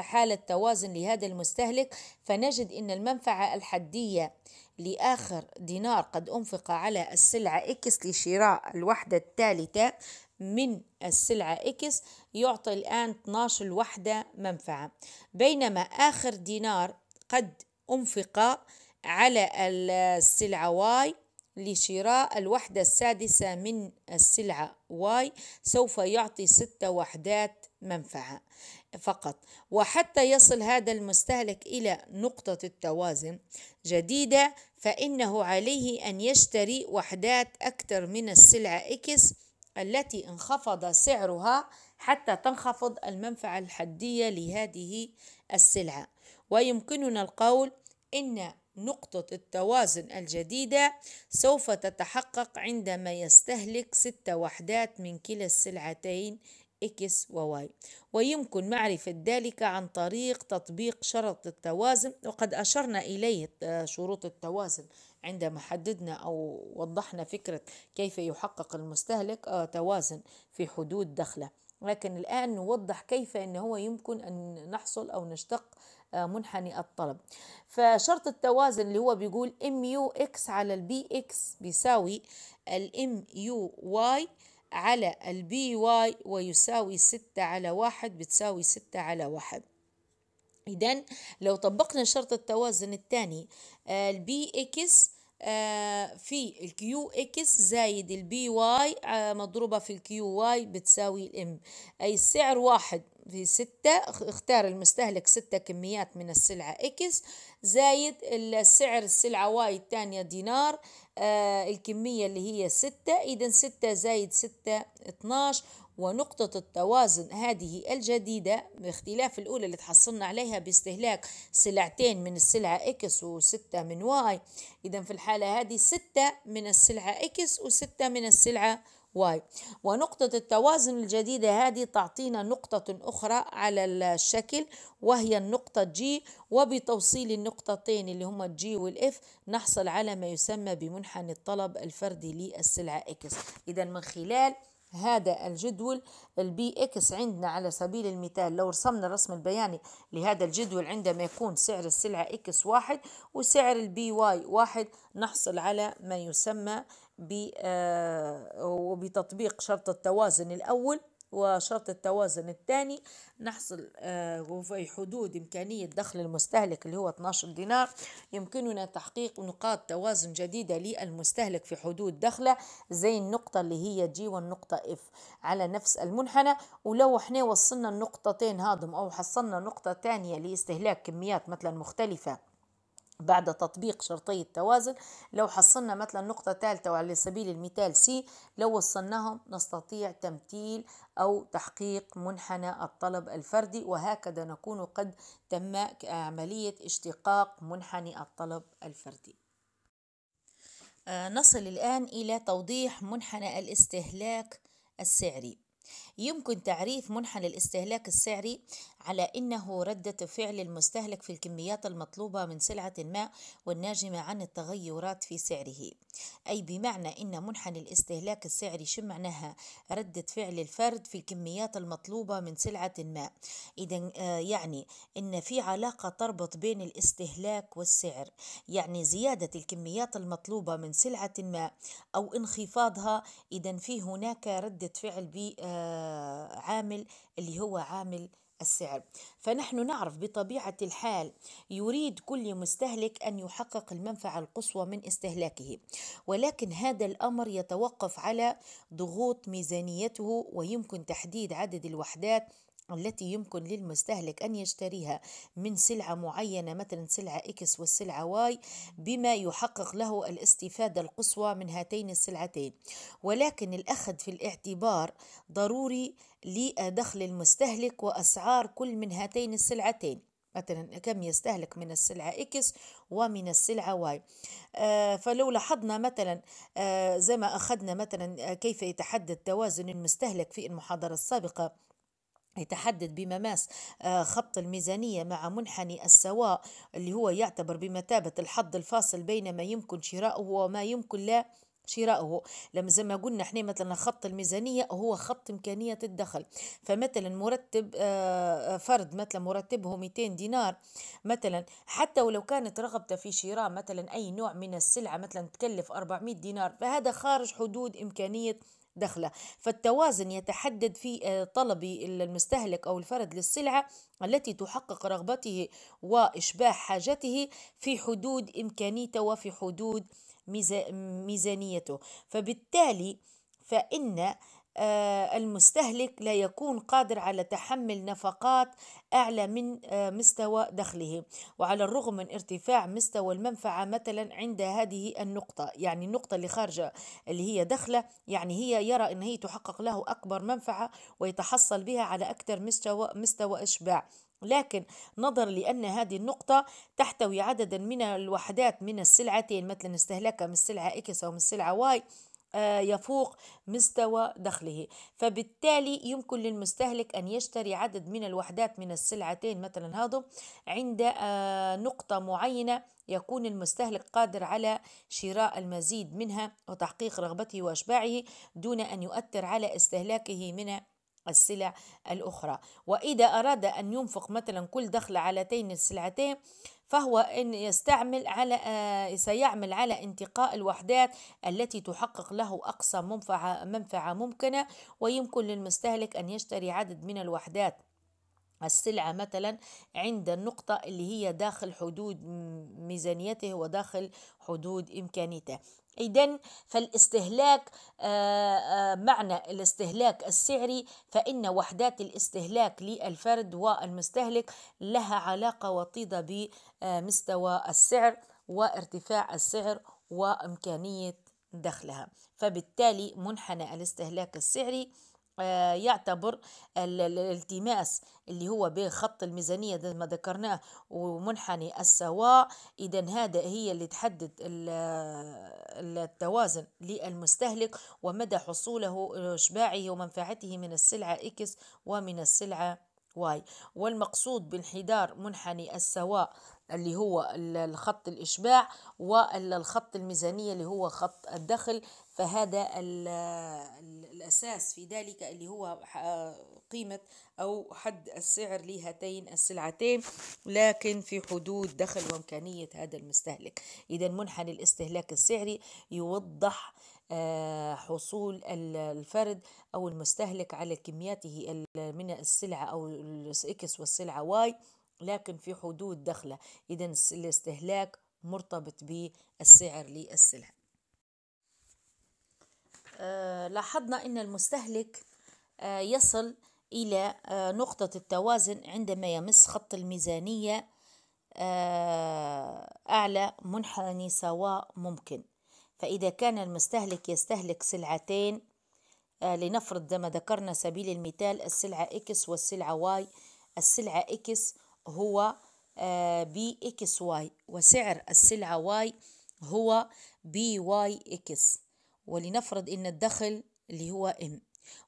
حالة توازن لهذا المستهلك فنجد أن المنفعة الحدية لآخر دينار قد أنفق على السلعة إكس لشراء الوحدة الثالثة من السلعة إكس يعطي الآن 12 وحدة منفعة بينما آخر دينار قد أنفق على السلعة واي لشراء الوحدة السادسة من السلعة واي سوف يعطي ستة وحدات منفعة فقط وحتى يصل هذا المستهلك إلى نقطة التوازن جديدة فإنه عليه أن يشتري وحدات أكثر من السلعة إكس التي انخفض سعرها حتى تنخفض المنفعة الحدية لهذه السلعة ويمكننا القول إن نقطة التوازن الجديدة سوف تتحقق عندما يستهلك ست وحدات من كلا السلعتين إكس وواي ويمكن معرفة ذلك عن طريق تطبيق شرط التوازن وقد أشرنا إليه آه، شروط التوازن عندما حددنا أو وضحنا فكرة كيف يحقق المستهلك آه، توازن في حدود دخله لكن الآن نوضح كيف أنه هو يمكن أن نحصل أو نشتق آه، منحني الطلب فشرط التوازن اللي هو بيقول ام يو اكس على البي اكس بيساوي الام يو واي على البي واي ويساوي ستة على واحد بتساوي ستة على واحد إذا لو طبقنا شرط التوازن الثاني آه، البي إكس آه، في الكيو اكس زايد البي واي آه، مضروبة في الكيو واي بتساوي الام أي السعر واحد في ستة اختار المستهلك ستة كميات من السلعة اكس زايد السعر السلعة واي الثانية دينار آه، الكمية اللي هي ستة إذا ستة زايد ستة اتناش ونقطة التوازن هذه الجديدة باختلاف الأولى اللي تحصلنا عليها باستهلاك سلعتين من السلعة إكس وستة من واي إذا في الحالة هذه ستة من السلعة إكس وستة من السلعة واي ونقطة التوازن الجديدة هذه تعطينا نقطة أخرى على الشكل وهي النقطة جي وبتوصيل النقطتين اللي هما الجي والإف نحصل على ما يسمى بمنحني الطلب الفردي للسلعة إكس إذا من خلال هذا الجدول البي اكس عندنا على سبيل المثال لو رسمنا الرسم البياني لهذا الجدول عندما يكون سعر السلعة اكس واحد وسعر البي واي واحد نحصل على ما يسمى آه، وبتطبيق شرط التوازن الأول وشرط التوازن الثاني نحصل آه، في حدود إمكانية دخل المستهلك اللي هو 12 دينار يمكننا تحقيق نقاط توازن جديدة للمستهلك في حدود دخله زي النقطة اللي هي جي والنقطة اف على نفس المنحنى ولو احنا وصلنا النقطتين هادم أو حصلنا نقطة ثانية لاستهلاك كميات مثلا مختلفة بعد تطبيق شرطي التوازن لو حصلنا مثلا نقطة ثالثة وعلى سبيل المثال سي لو وصلناهم نستطيع تمثيل أو تحقيق منحنى الطلب الفردي وهكذا نكون قد تم عملية اشتقاق منحنى الطلب الفردي آه، نصل الآن إلى توضيح منحنى الاستهلاك السعري يمكن تعريف منحنى الاستهلاك السعري على انه رده فعل المستهلك في الكميات المطلوبه من سلعه ما والناجمه عن التغيرات في سعره اي بمعنى ان منحنى الاستهلاك السعري شو معناها رده فعل الفرد في الكميات المطلوبه من سلعه ما اذا آه، يعني ان في علاقه تربط بين الاستهلاك والسعر يعني زياده الكميات المطلوبه من سلعه ما او انخفاضها اذا في هناك رده فعل بعامل آه، اللي هو عامل السعر فنحن نعرف بطبيعة الحال يريد كل مستهلك أن يحقق المنفعة القصوى من استهلاكه ولكن هذا الأمر يتوقف على ضغوط ميزانيته ويمكن تحديد عدد الوحدات التي يمكن للمستهلك أن يشتريها من سلعة معينة مثلا سلعة إكس والسلعة واي بما يحقق له الاستفادة القصوى من هاتين السلعتين ولكن الأخذ في الاعتبار ضروري لدخل المستهلك وأسعار كل من هاتين السلعتين مثلا كم يستهلك من السلعة إكس ومن السلعة واي آه، فلو لاحظنا مثلا آه، زي ما أخذنا مثلا آه، كيف يتحدد توازن المستهلك في المحاضرة السابقة يتحدد بمماس خط الميزانية مع منحني السواء اللي هو يعتبر بمثابة الحد الفاصل بين ما يمكن شراؤه وما يمكن لا شراءه لما زي ما قلنا احنا مثلا خط الميزانية هو خط إمكانية الدخل فمثلا مرتب آه، آه، فرد مثلا مرتبه 200 دينار مثلا حتى ولو كانت رغبته في شراء مثلا أي نوع من السلعة مثلا تكلف 400 دينار فهذا خارج حدود إمكانية دخله فالتوازن يتحدد في آه، طلب المستهلك أو الفرد للسلعة التي تحقق رغبته وإشباع حاجته في حدود إمكانيته وفي حدود ميزانيته فبالتالي فإن آه، المستهلك لا يكون قادر على تحمل نفقات أعلى من آه، مستوى دخله وعلى الرغم من ارتفاع مستوى المنفعة مثلا عند هذه النقطة يعني النقطة اللي خارجة اللي هي دخله يعني هي يرى أن هي تحقق له أكبر منفعة ويتحصل بها على أكثر مستوى, مستوى إشباع لكن نظرا لأن هذه النقطة تحتوي عددا من الوحدات من السلعتين مثلا استهلاكها من السلعة إكس أو من السلعة واي آه، يفوق مستوى دخله فبالتالي يمكن للمستهلك أن يشتري عدد من الوحدات من السلعتين مثلا هذا عند آه، نقطة معينة يكون المستهلك قادر على شراء المزيد منها وتحقيق رغبته وأشباعه دون أن يؤثر على استهلاكه من السلع الأخرى وإذا أراد أن ينفق مثلا كل دخل على تين السلعتين فهو إن يستعمل على آه، سيعمل على انتقاء الوحدات التي تحقق له أقصى منفعة, منفعة ممكنة ويمكن للمستهلك أن يشتري عدد من الوحدات السلعة مثلا عند النقطة اللي هي داخل حدود ميزانيته وداخل حدود إمكانيته إذا فالاستهلاك آه، آه، معنى الاستهلاك السعري فإن وحدات الاستهلاك للفرد والمستهلك لها علاقة وطيدة بمستوى السعر وارتفاع السعر وإمكانية دخلها فبالتالي منحنى الاستهلاك السعري آه، يعتبر الالتماس اللي هو بخط الميزانية زي ما ذكرناه ومنحني السواء إذا هذا هي اللي تحدد التوازن للمستهلك ومدى حصوله إشباعه ومنفعته من السلعة إكس ومن السلعة واي والمقصود بانحدار منحني السواء اللي هو الخط الإشباع والخط الميزانية اللي هو خط الدخل فهذا الأساس في ذلك اللي هو آه، قيمة أو حد السعر لهاتين السلعتين لكن في حدود دخل وإمكانية هذا المستهلك إذا منحني الاستهلاك السعري يوضح آه، حصول الفرد أو المستهلك على كمياته من السلعة أو الإكس والسلعة واي لكن في حدود دخله إذا الاستهلاك مرتبط بالسعر للسلعة آه، لاحظنا أن المستهلك آه، يصل إلى آه، نقطة التوازن عندما يمس خط الميزانية أعلى منحني سواء ممكن فإذا كان المستهلك يستهلك سلعتين لنفرض ما ذكرنا سبيل المثال السلعة إكس والسلعة واي السلعة إكس هو بي إكس واي وسعر السلعة واي هو بي واي إكس ولنفرض أن الدخل اللي هو إم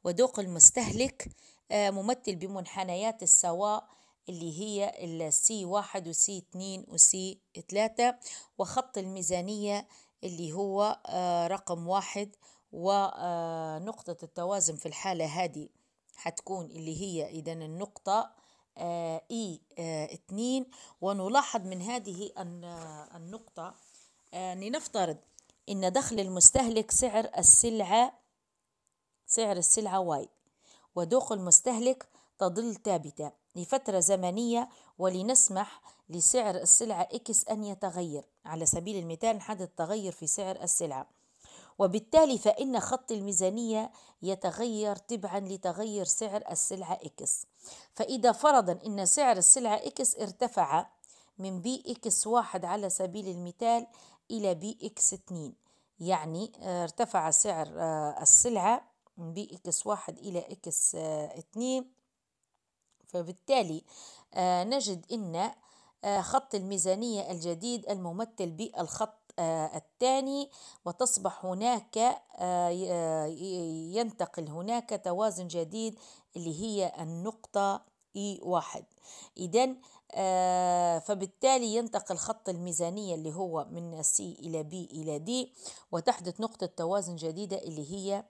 وذوق المستهلك آه، ممثل بمنحنيات السواء اللي هي السي واحد وسي اثنين وسي ثلاثة وخط الميزانية اللي هو آه، رقم واحد ونقطة آه، التوازن في الحالة هذه حتكون اللي هي إذا النقطة إي e، اثنين ونلاحظ من هذه النقطة لنفترض إن دخل المستهلك سعر السلعة سعر السلعة واي ودوق المستهلك تظل ثابتة لفترة زمنية ولنسمح لسعر السلعة إكس أن يتغير على سبيل المثال حدث تغير في سعر السلعة وبالتالي فإن خط الميزانية يتغير تبعا لتغير سعر السلعة إكس فإذا فرضا أن سعر السلعة إكس ارتفع من بي إكس واحد على سبيل المثال إلى بي إكس 2 يعني آه، ارتفع سعر آه، السلعة من بي إكس 1 إلى إكس 2 فبالتالي آه، نجد أن خط الميزانية الجديد الممثل بالخط الثاني وتصبح هناك ينتقل هناك توازن جديد اللي هي النقطة E1 إذا آه، فبالتالي ينتقل خط الميزانية اللي هو من سي إلى B إلى D وتحدث نقطة توازن جديدة اللي هي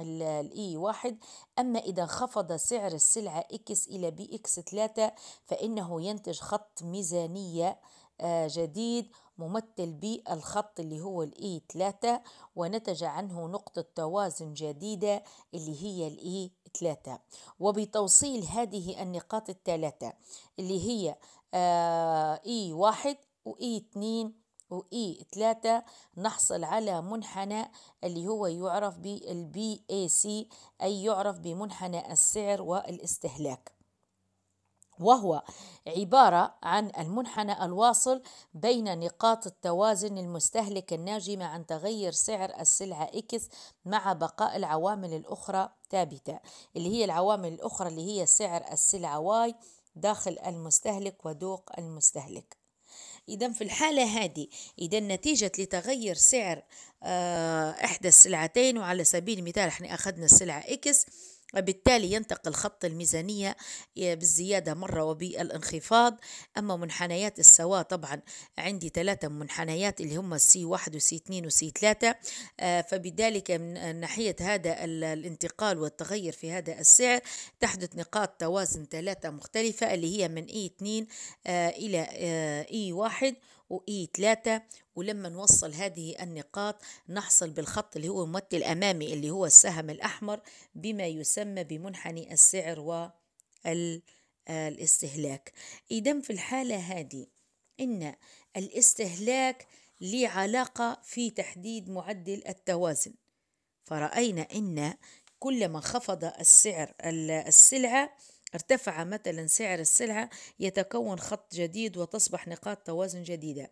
الاي e واحد اما اذا خفض سعر السلعه اكس الى بي اكس ثلاثة فانه ينتج خط ميزانيه آه، جديد ممثل بالخط اللي هو الاي 3 ونتج عنه نقطة توازن جديدة اللي هي الاي 3 وبتوصيل هذه النقاط الثلاثة اللي هي آه، اي 1 واي 2 وإي 3 نحصل على منحنى اللي هو يعرف بالبي اي سي أي يعرف بمنحنى السعر والاستهلاك وهو عبارة عن المنحنى الواصل بين نقاط التوازن المستهلك الناجمة عن تغير سعر السلعة إكس مع بقاء العوامل الأخرى ثابتة اللي هي العوامل الأخرى اللي هي سعر السلعة واي داخل المستهلك وذوق المستهلك إذا في الحالة هذه إذا نتيجة لتغير سعر آه، إحدى السلعتين وعلى سبيل المثال إحنا أخذنا السلعة إكس بالتالي ينتقل خط الميزانية آه، بالزيادة مرة وبالانخفاض أما منحنيات السواء طبعا عندي ثلاثة منحنيات اللي هم السي واحد وسي اثنين وسي ثلاثة آه، فبذلك من ناحية هذا الانتقال والتغير في هذا السعر تحدث نقاط توازن ثلاثة مختلفة اللي هي من اي e اثنين آه، إلى اي e واحد وإي 3 ولما نوصل هذه النقاط نحصل بالخط اللي هو الممثل الأمامي اللي هو السهم الأحمر بما يسمى بمنحني السعر والاستهلاك إذا في الحالة هذه إن الاستهلاك لي علاقة في تحديد معدل التوازن فرأينا أن كلما خفض السعر السلعة ارتفع مثلا سعر السلعة يتكون خط جديد وتصبح نقاط توازن جديدة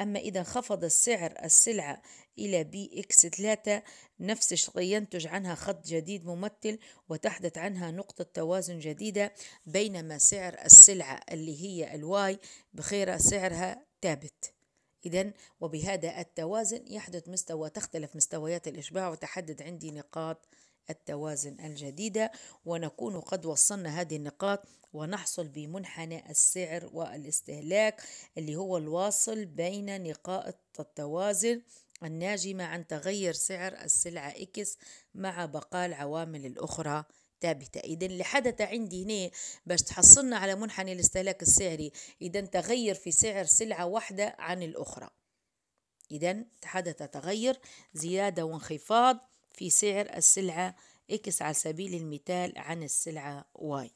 أما إذا خفض السعر السلعة إلى بي إكس 3 نفس الشيء ينتج عنها خط جديد ممثل وتحدث عنها نقطة توازن جديدة بينما سعر السلعة اللي هي الواي بخير سعرها ثابت إذا وبهذا التوازن يحدث مستوى تختلف مستويات الإشباع وتحدد عندي نقاط التوازن الجديدة ونكون قد وصلنا هذه النقاط ونحصل بمنحنى السعر والاستهلاك اللي هو الواصل بين نقاط التوازن الناجمة عن تغير سعر السلعة إكس مع بقاء العوامل الأخرى ثابتة إذا اللي حدث عندي هنا باش تحصلنا على منحنى الاستهلاك السعري إذا تغير في سعر سلعة واحدة عن الأخرى إذا حدث تغير زيادة وانخفاض في سعر السلعة إكس على سبيل المثال عن السلعة واي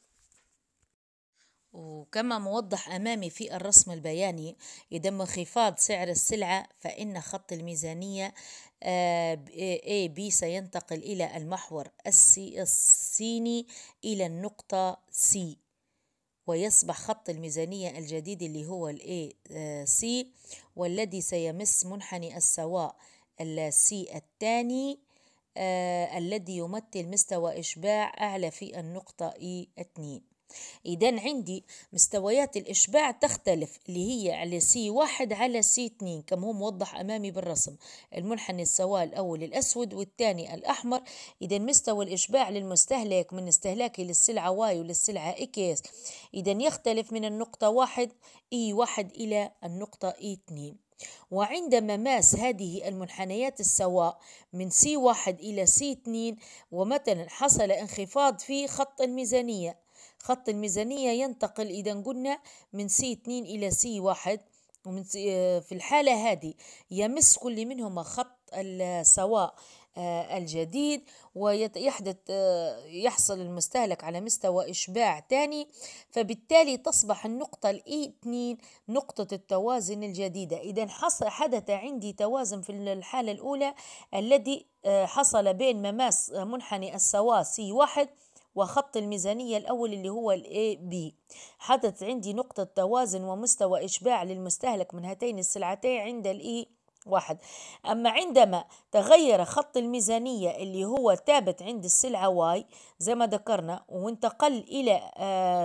وكما موضح أمامي في الرسم البياني إذا انخفاض سعر السلعة فإن خط الميزانية B آه، إيه، إيه، سينتقل إلى المحور السيني إلى النقطة C ويصبح خط الميزانية الجديد اللي هو A C إيه، آه، والذي سيمس منحني السواء C الثاني آه الذي يمثل مستوى إشباع أعلى في النقطة إي 2 إذا عندي مستويات الإشباع تختلف اللي هي على سي واحد على سي اتنين كما هو موضح أمامي بالرسم المنحني السواء الأول الأسود والثاني الأحمر إذا مستوى الإشباع للمستهلك من استهلاكي للسلعة واي وللسلعة إكس إذا يختلف من النقطة واحد إي واحد إلى النقطة إي اتنين وعندما ماس هذه المنحنيات السواء من سي واحد إلى سي اثنين ومثلا حصل انخفاض في خط الميزانية خط الميزانية ينتقل إذا قلنا من سي اثنين إلى سي واحد ومن آه، في الحالة هذه يمس كل منهما خط السواء آه، الجديد ويحدث آه، يحصل المستهلك على مستوى إشباع تاني فبالتالي تصبح النقطة الإي 2 نقطة التوازن الجديدة إذا حصل حدث عندي توازن في الحالة الأولى الذي آه، حصل بين مماس منحني السواء سي واحد وخط الميزانية الأول اللي هو ال بي حدث عندي نقطة توازن ومستوى إشباع للمستهلك من هاتين السلعتين عند الـ E واحد أما عندما تغير خط الميزانية اللي هو ثابت عند السلعة واي زي ما ذكرنا وانتقل إلى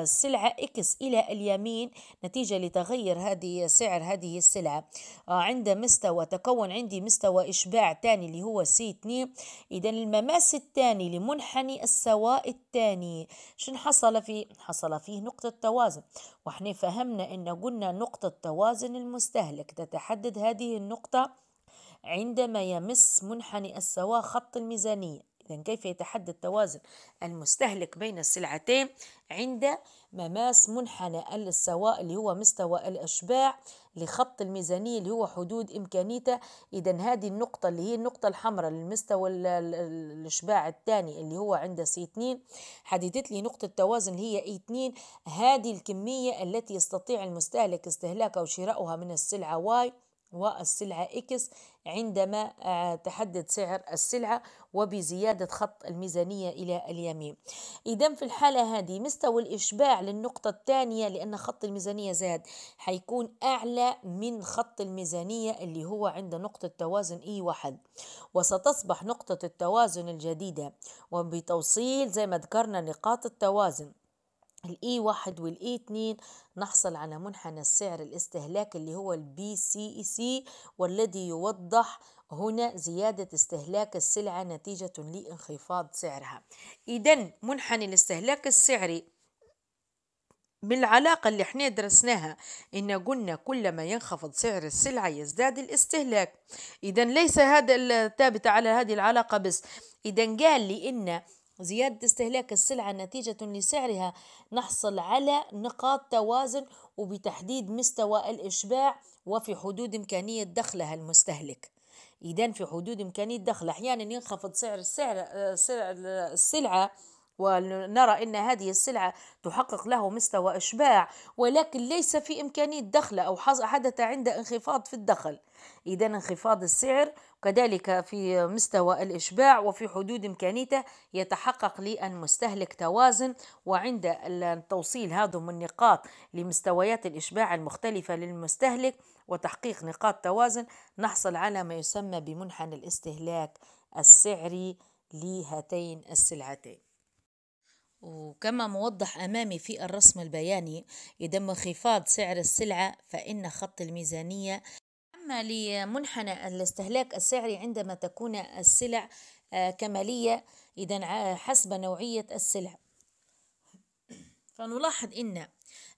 السلعة آه، إكس إلى اليمين نتيجة لتغير هذه سعر هذه السلعة آه، عند مستوى تكون عندي مستوى إشباع ثاني اللي هو سي 2 إذا المماس الثاني لمنحني السواء الثاني شن حصل فيه؟ حصل فيه نقطة توازن واحنا فهمنا ان قلنا نقطة توازن المستهلك تتحدد هذه النقطة عندما يمس منحني السواء خط الميزانية إذا كيف يتحدى التوازن المستهلك بين السلعتين عند مماس منحنى السواء اللي هو مستوى الأشباع لخط الميزانية اللي هو حدود إمكانيته إذا هذه النقطة اللي هي النقطة الحمراء للمستوى الإشباع الثاني اللي هو عند سي 2 حددت لي نقطة توازن اللي هي اي 2 هذه الكمية التي يستطيع المستهلك استهلاكها وشراؤها من السلعة واي والسلعة إكس عندما آه، تحدد سعر السلعة وبزيادة خط الميزانية إلى اليمين إذا في الحالة هذه مستوى الإشباع للنقطة الثانية لأن خط الميزانية زاد حيكون أعلى من خط الميزانية اللي هو عند نقطة توازن إي e واحد وستصبح نقطة التوازن الجديدة وبتوصيل زي ما ذكرنا نقاط التوازن الاي واحد والاي اتنين نحصل على منحنى السعر الاستهلاك اللي هو البي سي اي سي والذي يوضح هنا زيادة استهلاك السلعة نتيجة لانخفاض سعرها إذا منحنى الاستهلاك السعري بالعلاقة اللي احنا درسناها إن قلنا كلما ينخفض سعر السلعة يزداد الاستهلاك إذا ليس هذا الثابت على هذه العلاقة بس إذا قال لي إن زيادة استهلاك السلعة نتيجة لسعرها نحصل على نقاط توازن وبتحديد مستوى الإشباع وفي حدود إمكانية دخلها المستهلك إذا في حدود إمكانية دخل أحيانا ينخفض سعر السعر آه، سعر السلعة ونرى أن هذه السلعة تحقق له مستوى إشباع ولكن ليس في إمكانية دخل أو حدث عند انخفاض في الدخل إذا انخفاض السعر كذلك في مستوى الإشباع وفي حدود إمكانيته يتحقق للمستهلك توازن وعند توصيل هذم النقاط لمستويات الإشباع المختلفة للمستهلك وتحقيق نقاط توازن نحصل على ما يسمى بمنحنى الاستهلاك السعري لهاتين السلعتين وكما موضح أمامي في الرسم البياني إذا انخفاض سعر السلعة فإن خط الميزانية أما لمنحنى الاستهلاك السعري عندما تكون السلع آه، كمالية إذا آه، حسب نوعية السلع فنلاحظ أن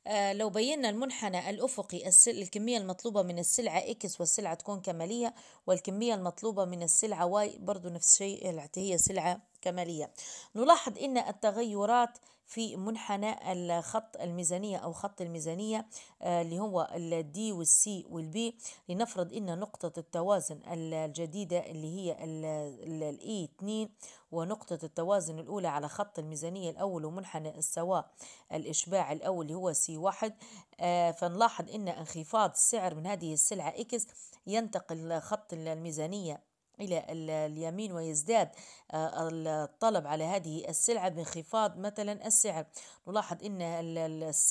آه، لو بينا المنحنى الأفقي الكمية المطلوبة من السلعة X والسلعة تكون كمالية والكمية المطلوبة من السلعة Y برضو نفس الشيء هي سلعة كمالية نلاحظ أن التغيرات في منحنى الخط الميزانية أو خط الميزانية آه، اللي هو الدي والسي والبي لنفرض أن نقطة التوازن الجديدة اللي هي الاي e 2 ونقطة التوازن الأولى على خط الميزانية الأول ومنحنى السواء الإشباع الأول اللي هو سي 1 آه، فنلاحظ أن انخفاض السعر من هذه السلعة إكس ينتقل خط الميزانية إلى اليمين ويزداد آه، الطلب على هذه السلعة بانخفاض مثلا السعر نلاحظ أن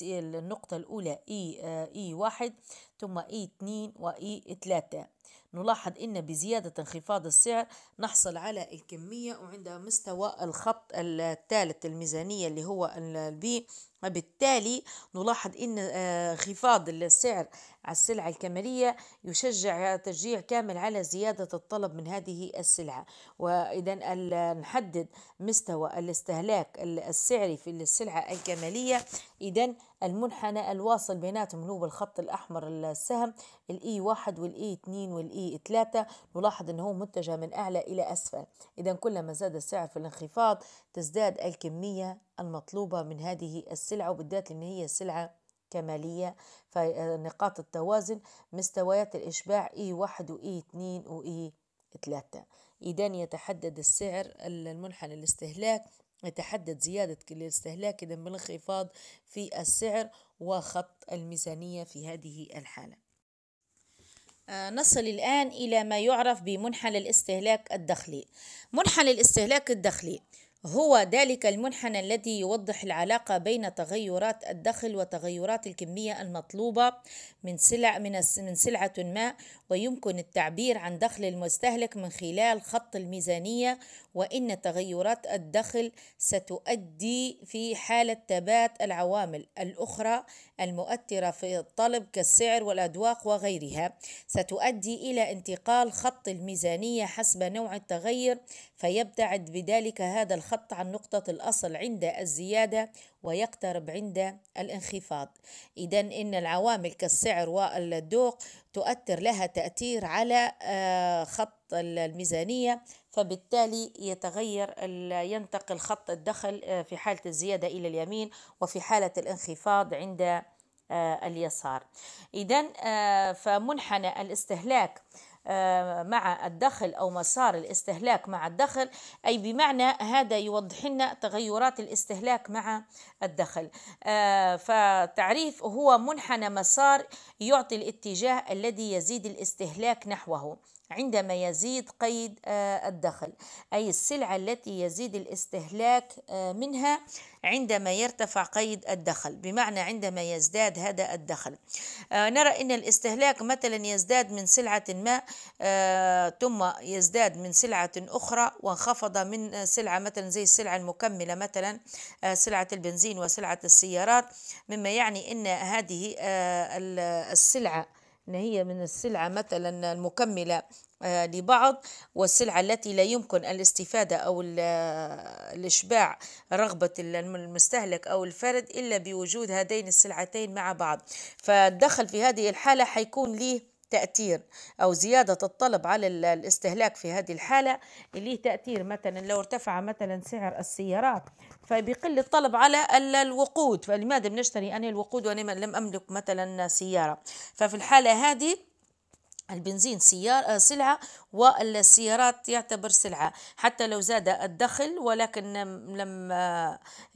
النقطة الأولى إي, e، إي آه، e واحد ثم إي e اثنين وإي ثلاثة نلاحظ أن بزيادة انخفاض السعر نحصل على الكمية وعند مستوى الخط الثالث الميزانية اللي هو البي وبالتالي نلاحظ أن آه، انخفاض السعر على السلعة الكمالية يشجع تشجيع كامل على زيادة الطلب من هذه السلعة وإذا نحدد مستوى الاستهلاك السعري في السلعة الكمالية إذا المنحنى الواصل بيناتهم اللي هو بالخط الأحمر السهم الإي e واحد والإي e اثنين والإي e ثلاثة نلاحظ أنه متجه من أعلى إلى أسفل إذا كلما زاد السعر في الانخفاض تزداد الكمية المطلوبة من هذه السلعة وبالذات لأن هي سلعة كمالية فنقاط التوازن مستويات الإشباع إي واحد وإي اثنين وإي ثلاثة إذا يتحدد السعر المنحنى الاستهلاك يتحدد زيادة كل الاستهلاك إذا بالانخفاض في السعر وخط الميزانية في هذه الحالة آه، نصل الآن إلى ما يعرف بمنحنى الاستهلاك الداخلي منحنى الاستهلاك الداخلي هو ذلك المنحنى الذي يوضح العلاقة بين تغيرات الدخل وتغيرات الكمية المطلوبة من سلع من من سلعة ما ويمكن التعبير عن دخل المستهلك من خلال خط الميزانية وإن تغيرات الدخل ستؤدي في حالة ثبات العوامل الأخرى المؤثرة في الطلب كالسعر والأذواق وغيرها ستؤدي إلى انتقال خط الميزانية حسب نوع التغير فيبتعد بذلك هذا الخط الخط عن نقطة الأصل عند الزيادة ويقترب عند الانخفاض إذا إن العوامل كالسعر والذوق تؤثر لها تأثير على آه، خط الميزانية فبالتالي يتغير ينتقل خط الدخل آه، في حالة الزيادة إلى اليمين وفي حالة الانخفاض عند آه، اليسار إذا فمنحنى الاستهلاك آه، مع الدخل أو مسار الاستهلاك مع الدخل أي بمعنى هذا يوضح لنا تغيرات الاستهلاك مع الدخل آه، فتعريف هو منحنى مسار يعطي الاتجاه الذي يزيد الاستهلاك نحوه عندما يزيد قيد آه، الدخل أي السلعة التي يزيد الاستهلاك آه، منها عندما يرتفع قيد الدخل بمعنى عندما يزداد هذا الدخل آه، نرى أن الاستهلاك مثلا يزداد من سلعة ما ثم يزداد من سلعة أخرى وانخفض من سلعة مثلا زي السلعة المكملة مثلا سلعة البنزين وسلعة السيارات مما يعني أن هذه السلعة أن هي من السلعة مثلا المكملة آه، لبعض والسلعة التي لا يمكن الاستفادة أو آه، الإشباع رغبة المستهلك أو الفرد إلا بوجود هذين السلعتين مع بعض فالدخل في هذه الحالة حيكون ليه تأثير أو زيادة الطلب على الاستهلاك في هذه الحالة اللي تأثير مثلا لو ارتفع مثلا سعر السيارات فبيقل الطلب على الوقود فلماذا بنشتري أنا الوقود وأنا لم أملك مثلا سيارة ففي الحالة هذه البنزين سيارة آه، سلعة والسيارات يعتبر سلعة حتى لو زاد الدخل ولكن لما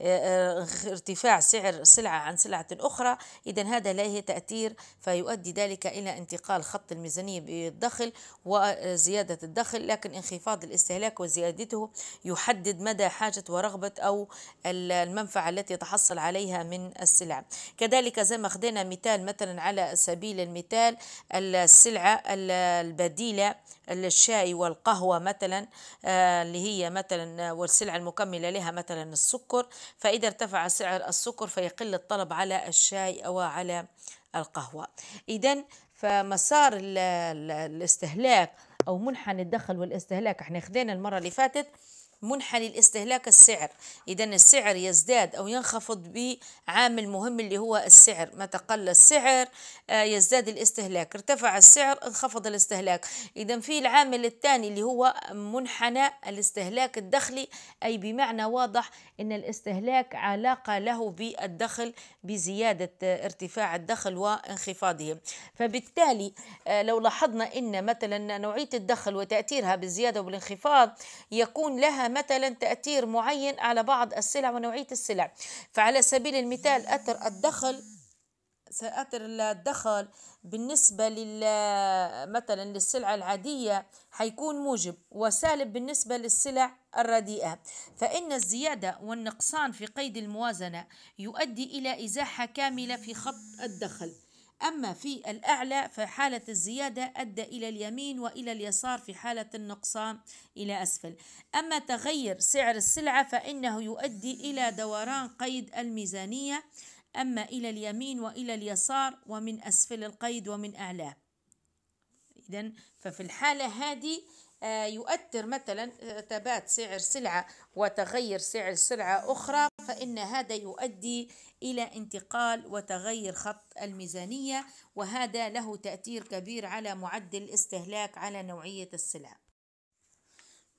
آه، آه، ارتفاع سعر سلعة عن سلعة أخرى إذا هذا له تأثير فيؤدي ذلك إلى انتقال خط الميزانية بالدخل وزيادة الدخل لكن انخفاض الاستهلاك وزيادته يحدد مدى حاجة ورغبة أو المنفعة التي يتحصل عليها من السلع كذلك زي ما خدينا مثال مثلا على سبيل المثال السلعة البديلة الشاي والقهوة مثلا آه، اللي هي مثلا آه، والسلع المكملة لها مثلا السكر فإذا ارتفع سعر السكر فيقل الطلب على الشاي أو على القهوة إذا فمسار الاستهلاك أو منحنى الدخل والاستهلاك احنا خذينا المرة اللي فاتت منحني الاستهلاك السعر إذا السعر يزداد أو ينخفض بعامل مهم اللي هو السعر ما تقل السعر آه، يزداد الاستهلاك ارتفع السعر انخفض الاستهلاك إذا في العامل الثاني اللي هو منحنى الاستهلاك الدخلي أي بمعنى واضح أن الاستهلاك علاقة له بالدخل بزيادة ارتفاع الدخل وانخفاضه فبالتالي آه، لو لاحظنا أن مثلا نوعية الدخل وتأثيرها بالزيادة والانخفاض يكون لها مثلا تأثير معين على بعض السلع ونوعية السلع فعلى سبيل المثال أثر الدخل سأثر الدخل بالنسبة لل مثلا للسلع العادية حيكون موجب وسالب بالنسبة للسلع الرديئة فإن الزيادة والنقصان في قيد الموازنة يؤدي إلى إزاحة كاملة في خط الدخل أما في الأعلى فحالة الزيادة أدى إلى اليمين وإلى اليسار في حالة النقصان إلى أسفل أما تغير سعر السلعة فإنه يؤدي إلى دوران قيد الميزانية أما إلى اليمين وإلى اليسار ومن أسفل القيد ومن أعلاه إذا ففي الحالة هذه آه، يؤثر مثلا آه، ثبات سعر سلعة وتغير سعر سلعة أخرى فإن هذا يؤدي إلى انتقال وتغير خط الميزانية وهذا له تأثير كبير على معدل الاستهلاك على نوعية السلعة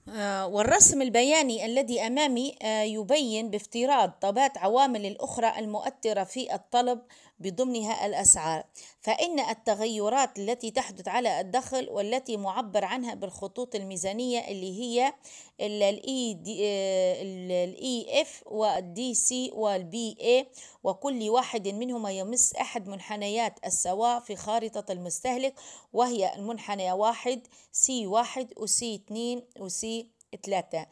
آه، والرسم البياني الذي أمامي آه، يبين بافتراض طبات عوامل الأخرى المؤثرة في الطلب بضمنها الأسعار فإن التغيرات التي تحدث على الدخل والتي معبر عنها بالخطوط الميزانية اللي هي الاي اف والدي سي والبي اي وكل واحد منهما يمس أحد منحنيات السواء في خارطة المستهلك وهي المنحنى واحد سي واحد وسي اثنين وسي ثلاثة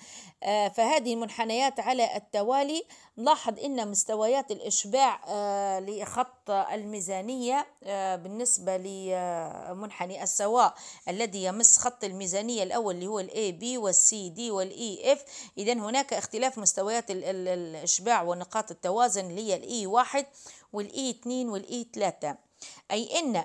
آه، فهذه منحنيات على التوالي نلاحظ أن مستويات الإشباع آه، لخط الميزانية آه، بالنسبة لمنحني السواء الذي يمس خط الميزانية الأول اللي هو الاي بي والسي دي e, والاي اف إذا هناك اختلاف مستويات الإشباع ونقاط التوازن اللي هي الاي e والـ والاي e 2 والاي 3 أي أن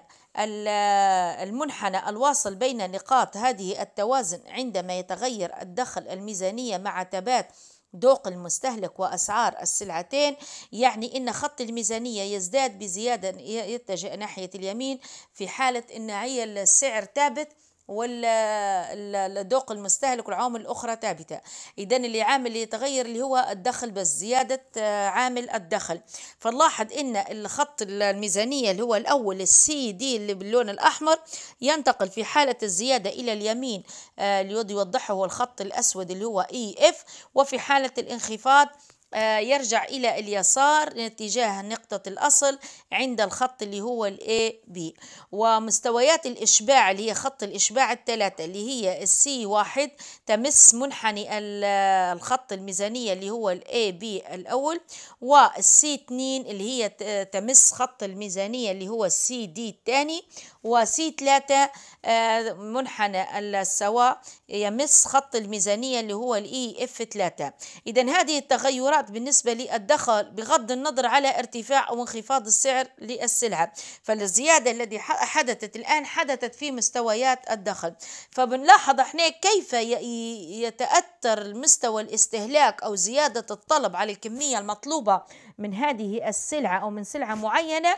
المنحنى الواصل بين نقاط هذه التوازن عندما يتغير الدخل الميزانية مع تبات ذوق المستهلك وأسعار السلعتين يعني أن خط الميزانية يزداد بزيادة يتجه ناحية اليمين في حالة أن هي السعر ثابت والذوق المستهلك والعوامل الاخرى ثابته اذا اللي عامل اللي يتغير اللي هو الدخل بس زياده آه، عامل الدخل فنلاحظ ان الخط الميزانيه اللي هو الاول السي دي اللي باللون الاحمر ينتقل في حاله الزياده الى اليمين آه، اللي يوضحه الخط الاسود اللي هو اي e اف وفي حاله الانخفاض آه، يرجع إلى اليسار اتجاه نقطة الأصل عند الخط اللي هو الـ AB ومستويات الإشباع اللي هي خط الإشباع الثلاثة اللي هي السي 1 تمس منحني الخط الميزانية اللي هو الـ B الأول C2 اللي هي تمس خط الميزانية اللي هو السي D الثاني وسي 3 آه، منحنى السواء يمس خط الميزانية اللي هو الـ EF3 إذا هذه التغيرات الأغراض بالنسبة للدخل بغض النظر على ارتفاع أو انخفاض السعر للسلعة فالزيادة التي حدثت الآن حدثت في مستويات الدخل فبنلاحظ احنا كيف يتأثر المستوى الاستهلاك أو زيادة الطلب على الكمية المطلوبة من هذه السلعة أو من سلعة معينة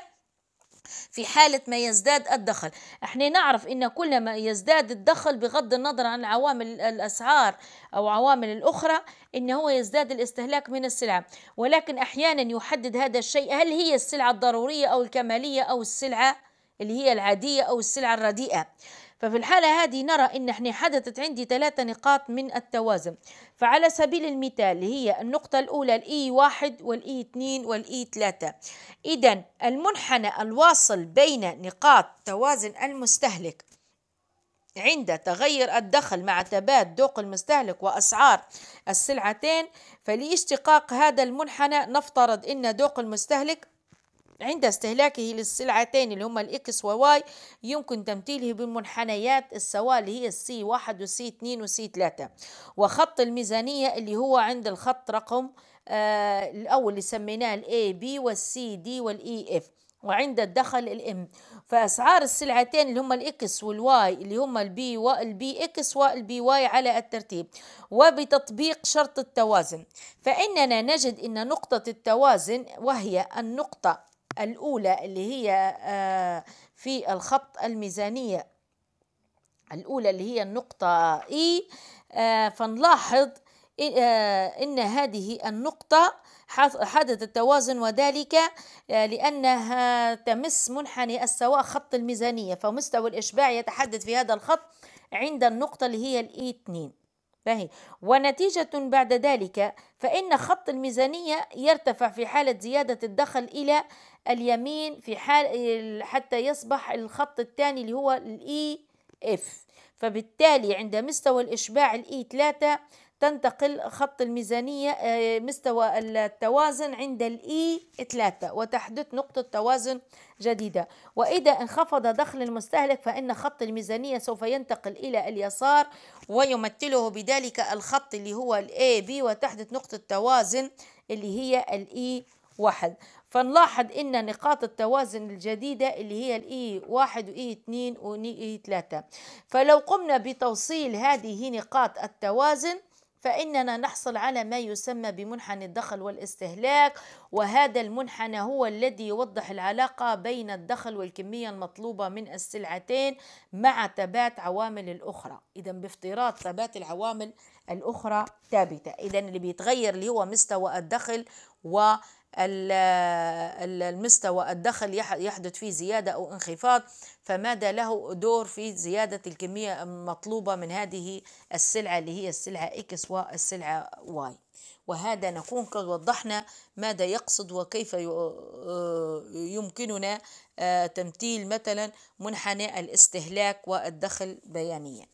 في حالة ما يزداد الدخل احنا نعرف ان كلما يزداد الدخل بغض النظر عن عوامل الأسعار أو عوامل الأخرى ان هو يزداد الاستهلاك من السلع ولكن أحيانا يحدد هذا الشيء هل هي السلعة الضرورية أو الكمالية أو السلعة اللي هي العادية أو السلعة الرديئة ففي الحالة هذه نرى أن احنا حدثت عندي ثلاثة نقاط من التوازن فعلى سبيل المثال هي النقطة الأولى الإي e واحد والإي e اثنين والإي e ثلاثة إذا المنحنى الواصل بين نقاط توازن المستهلك عند تغير الدخل مع ثبات ذوق المستهلك وأسعار السلعتين فلاشتقاق هذا المنحنى نفترض أن ذوق المستهلك عند استهلاكه للسلعتين اللي هما الإكس وواي يمكن تمثيله بالمنحنيات السواء اللي هي السي واحد والسي اثنين والسي ثلاثة وخط الميزانية اللي هو عند الخط رقم آه الأول اللي سميناه الاي بي والسي دي والاي اف e وعند الدخل الام فاسعار السلعتين اللي هم الاكس والواي اللي هم البي والبي اكس والبي واي على الترتيب وبتطبيق شرط التوازن فاننا نجد ان نقطه التوازن وهي النقطه الأولى اللي هي آه، في الخط الميزانية الأولى اللي هي النقطة e، إي آه، فنلاحظ آه، إن هذه النقطة حدث التوازن وذلك لأنها تمس منحني السواء خط الميزانية فمستوى الإشباع يتحدث في هذا الخط عند النقطة اللي هي الإي e 2 باهي ونتيجة بعد ذلك فإن خط الميزانية يرتفع في حالة زيادة الدخل إلى اليمين في حال حتى يصبح الخط الثاني اللي هو الإي إف e فبالتالي عند مستوى الإشباع الإي e 3 تنتقل خط الميزانية آه، مستوى التوازن عند الإي e 3 وتحدث نقطة توازن جديدة وإذا انخفض دخل المستهلك فإن خط الميزانية سوف ينتقل إلى اليسار ويمثله بذلك الخط اللي هو الاي بي وتحدث نقطة توازن اللي هي الاي e واحد فنلاحظ ان نقاط التوازن الجديده اللي هي الاي e واحد واي اثنين واي ثلاثه فلو قمنا بتوصيل هذه نقاط التوازن فإننا نحصل على ما يسمى بمنحنى الدخل والاستهلاك وهذا المنحنى هو الذي يوضح العلاقة بين الدخل والكمية المطلوبة من السلعتين مع ثبات عوامل الأخرى إذا بافتراض ثبات العوامل الأخرى ثابتة إذا اللي بيتغير اللي هو مستوى الدخل و المستوى الدخل يحدث فيه زيادة أو انخفاض فماذا له دور في زيادة الكمية المطلوبة من هذه السلعة اللي هي السلعة إكس والسلعة واي وهذا نكون قد وضحنا ماذا يقصد وكيف آه، يمكننا آه، تمثيل مثلا منحنى الاستهلاك والدخل بيانيا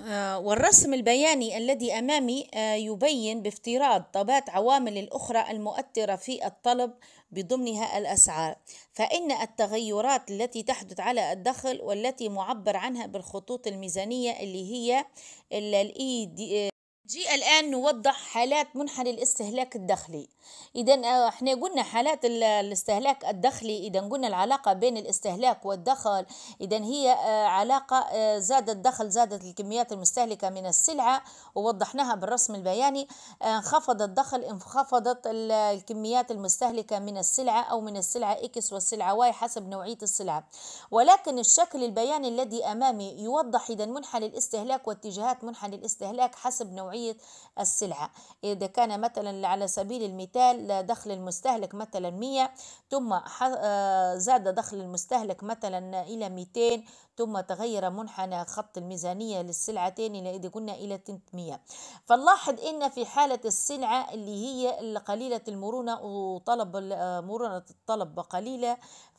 آه، والرسم البياني الذي أمامي يبين بافتراض طبات عوامل الأخرى المؤثرة في الطلب بضمنها الأسعار فإن التغيرات التي تحدث على الدخل والتي معبر عنها بالخطوط الميزانية اللي هي الإي e جي الآن نوضح حالات منحنى الاستهلاك الداخلي إذا آه، احنا قلنا حالات الاستهلاك الداخلي إذا قلنا العلاقة بين الاستهلاك والدخل إذا هي آه، علاقة آه، زاد الدخل زادت الكميات المستهلكة من السلعة ووضحناها بالرسم البياني انخفض الدخل انخفضت الكميات المستهلكة من السلعة أو من السلعة إكس والسلعة واي حسب نوعية السلعة ولكن الشكل البياني الذي أمامي يوضح إذا منحنى الاستهلاك واتجاهات منحنى الاستهلاك حسب نوعية نوعية السلعة إذا كان مثلا على سبيل المثال دخل المستهلك مثلا 100 ثم آه، زاد دخل المستهلك مثلا إلى 200 ثم تغير منحنى خط الميزانية للسلعتين إلى إذا قلنا إلى 300 فنلاحظ إن في حالة السلعة اللي هي قليلة المرونة وطلب آه، مرونة الطلب قليلة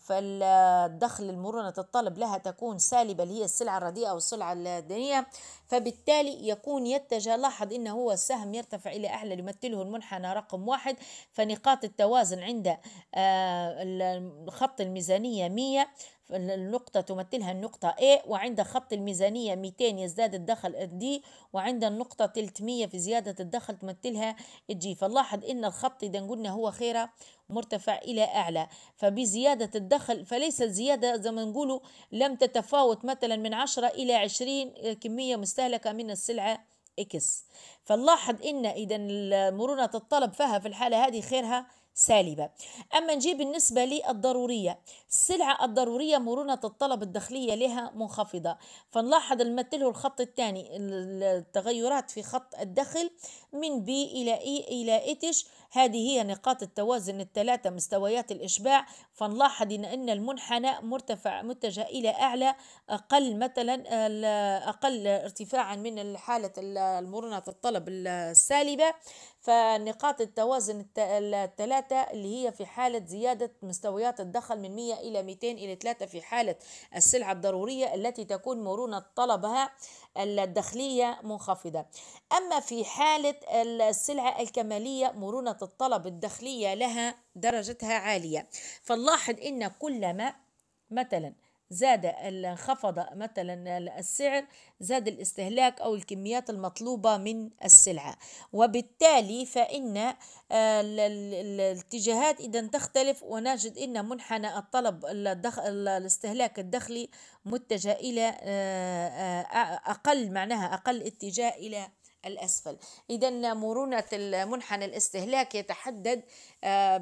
فالدخل المرونة الطلب لها تكون سالبة اللي هي السلعة الرديئة أو السلعة الدنية فبالتالي يكون يتجه لاحظ إنه هو السهم يرتفع إلى أعلى يمثله المنحنى رقم واحد فنقاط التوازن عند آه، خط الميزانية 100 النقطة تمثلها النقطة A وعند خط الميزانية 200 يزداد الدخل D وعند النقطة 300 في زيادة الدخل تمثلها G فنلاحظ أن الخط إذا قلنا هو خير مرتفع إلى أعلى فبزيادة الدخل فليس الزيادة زي ما نقولوا لم تتفاوت مثلا من 10 إلى 20 كمية مستهلكة من السلعة إكس فنلاحظ أن إذا مرونة الطلب فيها في الحالة هذه خيرها سالبة أما نجي بالنسبة للضرورية السلعة الضرورية مرونة الطلب الداخلية لها منخفضة فنلاحظ المثل الخط الثاني التغيرات في خط الدخل من بي إلى إي e إلى إتش هذه هي نقاط التوازن الثلاثة مستويات الإشباع فنلاحظ إن المنحنى مرتفع متجه إلى أعلى أقل مثلا أقل ارتفاعا من حالة المرونة الطلب السالبة فنقاط التوازن الثلاثة اللي هي في حالة زيادة مستويات الدخل من 100 إلى 200 إلى 3 في حالة السلعة الضرورية التي تكون مرونة طلبها الدخلية منخفضة أما في حالة السلعة الكمالية مرونة الطلب الدخلية لها درجتها عالية فنلاحظ أن كلما مثلا زاد انخفض مثلا السعر زاد الاستهلاك أو الكميات المطلوبة من السلعة وبالتالي فإن آه، الاتجاهات إذا تختلف ونجد أن منحنى الطلب الدخل الاستهلاك الداخلي متجه إلى آه، آه، أقل معناها أقل اتجاه إلى الأسفل إذا مرونة المنحنى الاستهلاك يتحدد آه،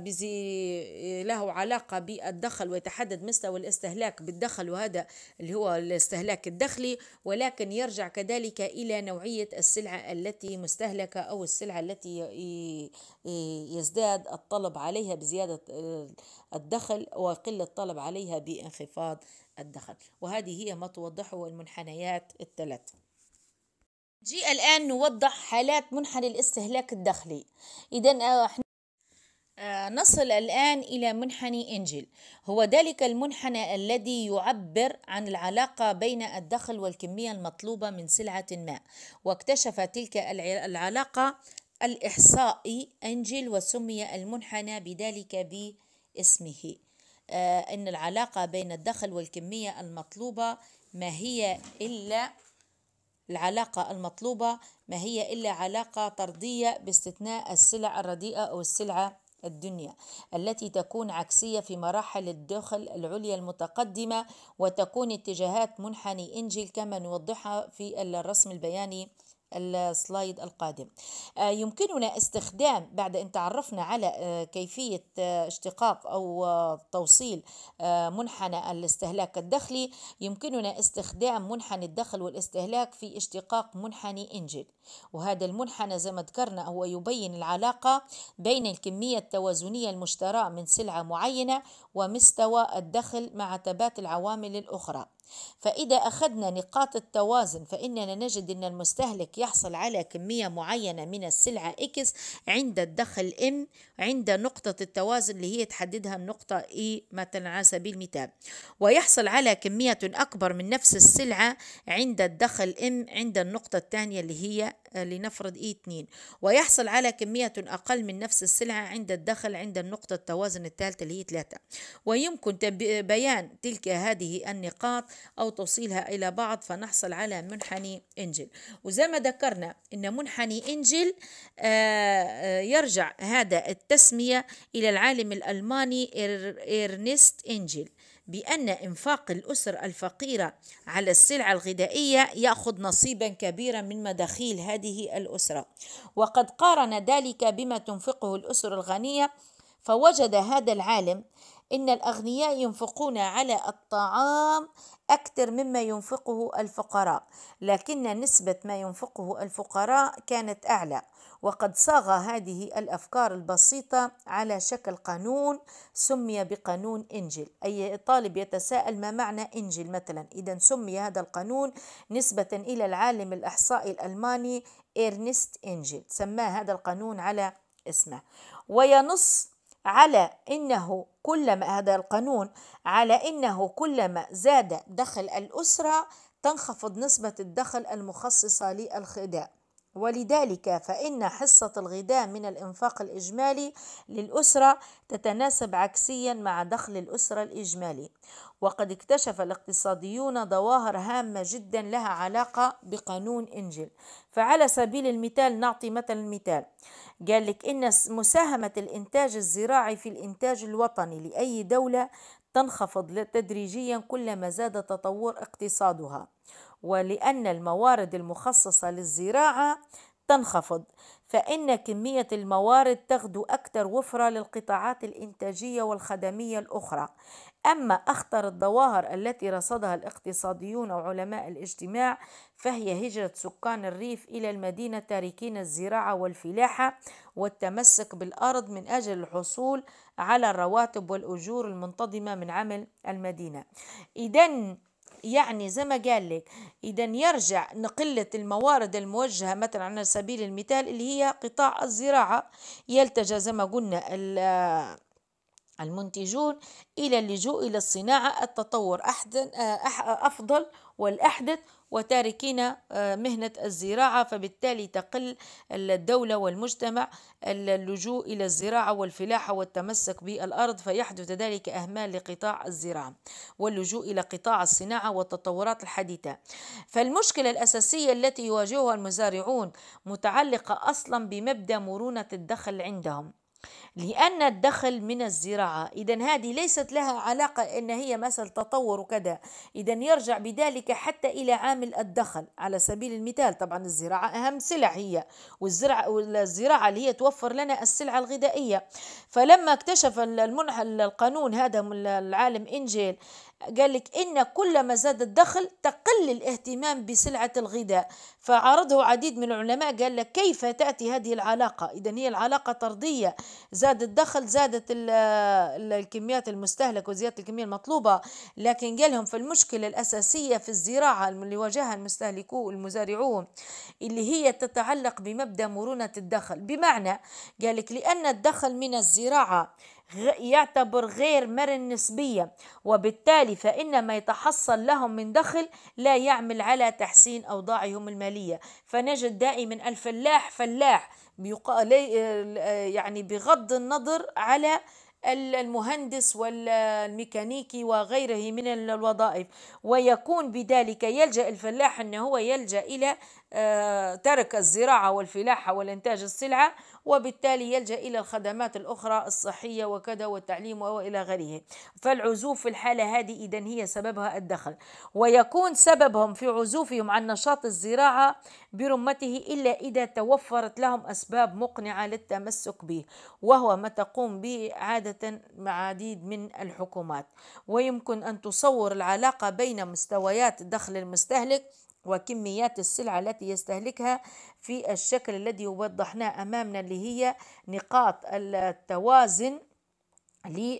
له علاقة بالدخل ويتحدد مستوى الاستهلاك بالدخل وهذا اللي هو الاستهلاك الدخلي ولكن يرجع كذلك إلى نوعية السلعة التي مستهلكة أو السلعة التي يزداد الطلب عليها بزيادة آه، الدخل وقلة الطلب عليها بانخفاض الدخل وهذه هي ما توضحه المنحنيات الثلاثة جي الآن نوضح حالات منحنى الاستهلاك الداخلي إذا آه، آه، نصل الآن إلى منحني إنجل هو ذلك المنحنى الذي يعبر عن العلاقة بين الدخل والكمية المطلوبة من سلعة ما واكتشف تلك العلاقة الإحصائي إنجل وسمي المنحنى بذلك باسمه آه، أن العلاقة بين الدخل والكمية المطلوبة ما هي إلا العلاقة المطلوبة ما هي إلا علاقة طردية باستثناء السلع الرديئة أو السلعة الدنيا التي تكون عكسية في مراحل الدخل العليا المتقدمة وتكون اتجاهات منحني إنجيل كما نوضحها في الرسم البياني السلايد القادم آه، يمكننا استخدام بعد أن تعرفنا على آه، كيفية آه، اشتقاق أو توصيل منحنى الاستهلاك الدخلي يمكننا استخدام منحنى الدخل والاستهلاك في اشتقاق منحني إنجل وهذا المنحنى زي ما ذكرنا هو يبين العلاقة بين الكمية التوازنية المشتراة من سلعة معينة ومستوى الدخل مع تبات العوامل الأخرى فإذا أخذنا نقاط التوازن فإننا نجد أن المستهلك يحصل على كمية معينة من السلعة إكس عند الدخل إم عند نقطة التوازن اللي هي تحددها النقطة إي e مثلا على سبيل المثال ويحصل على كمية أكبر من نفس السلعة عند الدخل إم عند النقطة الثانية اللي هي آه، لنفرض e إي 2 ويحصل على كمية أقل من نفس السلعة عند الدخل عند النقطة التوازن الثالثة اللي هي 3 ويمكن بيان تلك هذه النقاط أو توصيلها إلى بعض فنحصل على منحني إنجل وزي ما ذكرنا أن منحني إنجل آه، آه، يرجع هذا التسمية إلى العالم الألماني إرنست إنجل بأن إنفاق الأسر الفقيرة على السلع الغذائية يأخذ نصيبا كبيرا من مداخيل هذه الأسرة وقد قارن ذلك بما تنفقه الأسر الغنية فوجد هذا العالم إن الأغنياء ينفقون على الطعام أكثر مما ينفقه الفقراء، لكن نسبة ما ينفقه الفقراء كانت أعلى، وقد صاغ هذه الأفكار البسيطة على شكل قانون سمي بقانون إنجل، أي طالب يتساءل ما معنى إنجل مثلا، إذا سمي هذا القانون نسبة إلى العالم الإحصائي الألماني إيرنست إنجل، سماه هذا القانون على اسمه، وينص على انه كلما هذا القانون على انه كلما زاد دخل الاسره تنخفض نسبه الدخل المخصصه للغذاء ولذلك فإن حصة الغذاء من الإنفاق الإجمالي للأسرة تتناسب عكسيا مع دخل الأسرة الإجمالي وقد اكتشف الاقتصاديون ظواهر هامة جدا لها علاقة بقانون إنجل فعلى سبيل المثال نعطي مثلا مثال قال لك إن مساهمة الإنتاج الزراعي في الإنتاج الوطني لأي دولة تنخفض تدريجيا كلما زاد تطور اقتصادها ولأن الموارد المخصصة للزراعة تنخفض فإن كمية الموارد تغدو أكثر وفرة للقطاعات الإنتاجية والخدمية الأخرى أما أخطر الظواهر التي رصدها الاقتصاديون وعلماء الاجتماع فهي هجرة سكان الريف إلى المدينة تاركين الزراعة والفلاحة والتمسك بالأرض من أجل الحصول على الرواتب والأجور المنتظمة من عمل المدينة إذا يعني زي ما قال لك إذا يرجع لقلة الموارد الموجهة مثلا على سبيل المثال اللي هي قطاع الزراعة يلتجأ زي ما قلنا المنتجون إلى اللجوء إلى الصناعة التطور أحدن أفضل والأحدث وتاركين آه، مهنة الزراعة فبالتالي تقل الدولة والمجتمع اللجوء إلى الزراعة والفلاحة والتمسك بالأرض فيحدث ذلك أهمال لقطاع الزراعة واللجوء إلى قطاع الصناعة والتطورات الحديثة فالمشكلة الأساسية التي يواجهها المزارعون متعلقة أصلا بمبدأ مرونة الدخل عندهم لأن الدخل من الزراعة إذا هذه ليست لها علاقة أن هي مثل تطور وكذا إذا يرجع بذلك حتى إلى عامل الدخل على سبيل المثال طبعا الزراعة أهم سلع هي والزرع والزراعة اللي هي توفر لنا السلعة الغذائية فلما اكتشف المنح القانون هذا العالم إنجيل قال لك إن كلما زاد الدخل تقل الاهتمام بسلعة الغذاء فعارضه عديد من العلماء قال لك كيف تأتي هذه العلاقة إذا هي العلاقة طردية زاد الدخل زادت الكميات المستهلكة وزيادة الكمية المطلوبة لكن قال لهم في المشكله الأساسية في الزراعة اللي واجهها المستهلكون المزارعون اللي هي تتعلق بمبدأ مرونة الدخل بمعنى قال لك لأن الدخل من الزراعة يعتبر غير مرن نسبيا وبالتالي فإن ما يتحصل لهم من دخل لا يعمل على تحسين أوضاعهم المالية فنجد دائما الفلاح فلاح آه، يعني بغض النظر على المهندس والميكانيكي وغيره من الوظائف ويكون بذلك يلجأ الفلاح أنه هو يلجأ إلى آه، ترك الزراعة والفلاحة والإنتاج السلعة وبالتالي يلجأ إلى الخدمات الأخرى الصحية وكذا والتعليم وإلى غيره فالعزوف في الحالة هذه إذا هي سببها الدخل ويكون سببهم في عزوفهم عن نشاط الزراعة برمته إلا إذا توفرت لهم أسباب مقنعة للتمسك به وهو ما تقوم به عادة مع عديد من الحكومات ويمكن أن تصور العلاقة بين مستويات دخل المستهلك وكميات السلعة التي يستهلكها في الشكل الذي وضحناه أمامنا اللي هي نقاط التوازن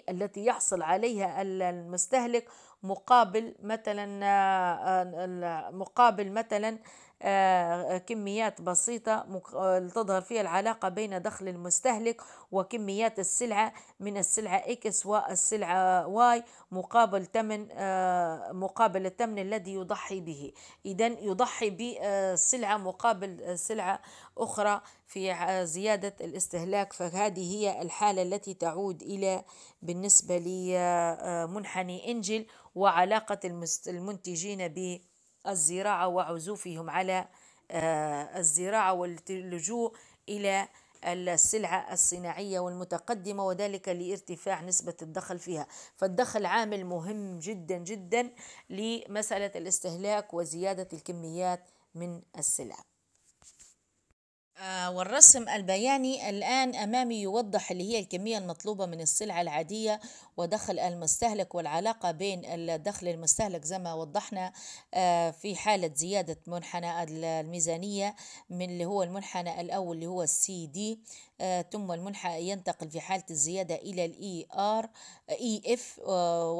التي يحصل عليها المستهلك مقابل مثلا آه، آه، مقابل مثلا آه، كميات بسيطة آه، تظهر فيها العلاقة بين دخل المستهلك وكميات السلعة من السلعة إكس والسلعة واي مقابل تمن آه، مقابل التمن الذي يضحي به إذا يضحي بسلعة مقابل سلعة أخرى في زيادة الاستهلاك فهذه هي الحالة التي تعود إلى بالنسبة لمنحني إنجل وعلاقة المنتجين به الزراعة وعزوفهم على آه، الزراعة واللجوء إلى السلعة الصناعية والمتقدمة وذلك لارتفاع نسبة الدخل فيها فالدخل عامل مهم جدا جدا لمسألة الاستهلاك وزيادة الكميات من السلع آه، والرسم البياني الآن أمامي يوضح اللي هي الكمية المطلوبة من السلعة العادية ودخل المستهلك والعلاقة بين الدخل المستهلك زي ما وضحنا آه، في حالة زيادة منحنى الميزانية من اللي هو المنحنى الأول اللي هو السي دي آه، ثم الملحى ينتقل في حالة الزيادة إلى الـ e آر آه، e إي آه، إف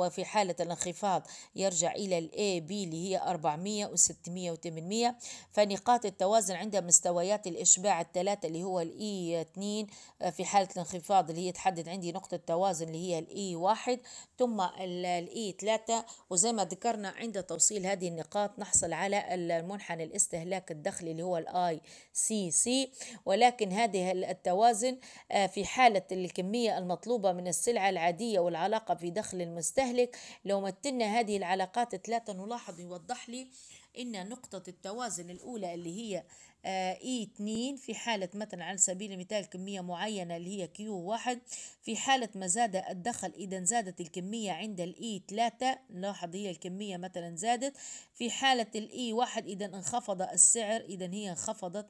وفي حالة الانخفاض يرجع إلى الـ بي اللي هي 400 و600 و800 فنقاط التوازن عند مستويات الإشباع الثلاثة اللي هو الـ e 2 في حالة الانخفاض اللي هي تحدد عندي نقطة توازن اللي هي الـ e 1 ثم الـ e 3 وزي ما ذكرنا عند توصيل هذه النقاط نحصل على المنحنى الاستهلاك الدخلي اللي هو الـ سي سي ولكن هذه التوازن متوازن آه، في حالة الكمية المطلوبة من السلعة العادية والعلاقة في دخل المستهلك لو متنا هذه العلاقات الثلاثة نلاحظ يوضح لي إن نقطة التوازن الأولى اللي هي اي آه، e 2 في حالة مثلا على سبيل المثال كمية معينة اللي هي كيو 1 في حالة ما زاد الدخل إذا زادت الكمية عند الاي e 3 نلاحظ هي الكمية مثلا زادت في حالة الاي e 1 إذا انخفض السعر إذا هي انخفضت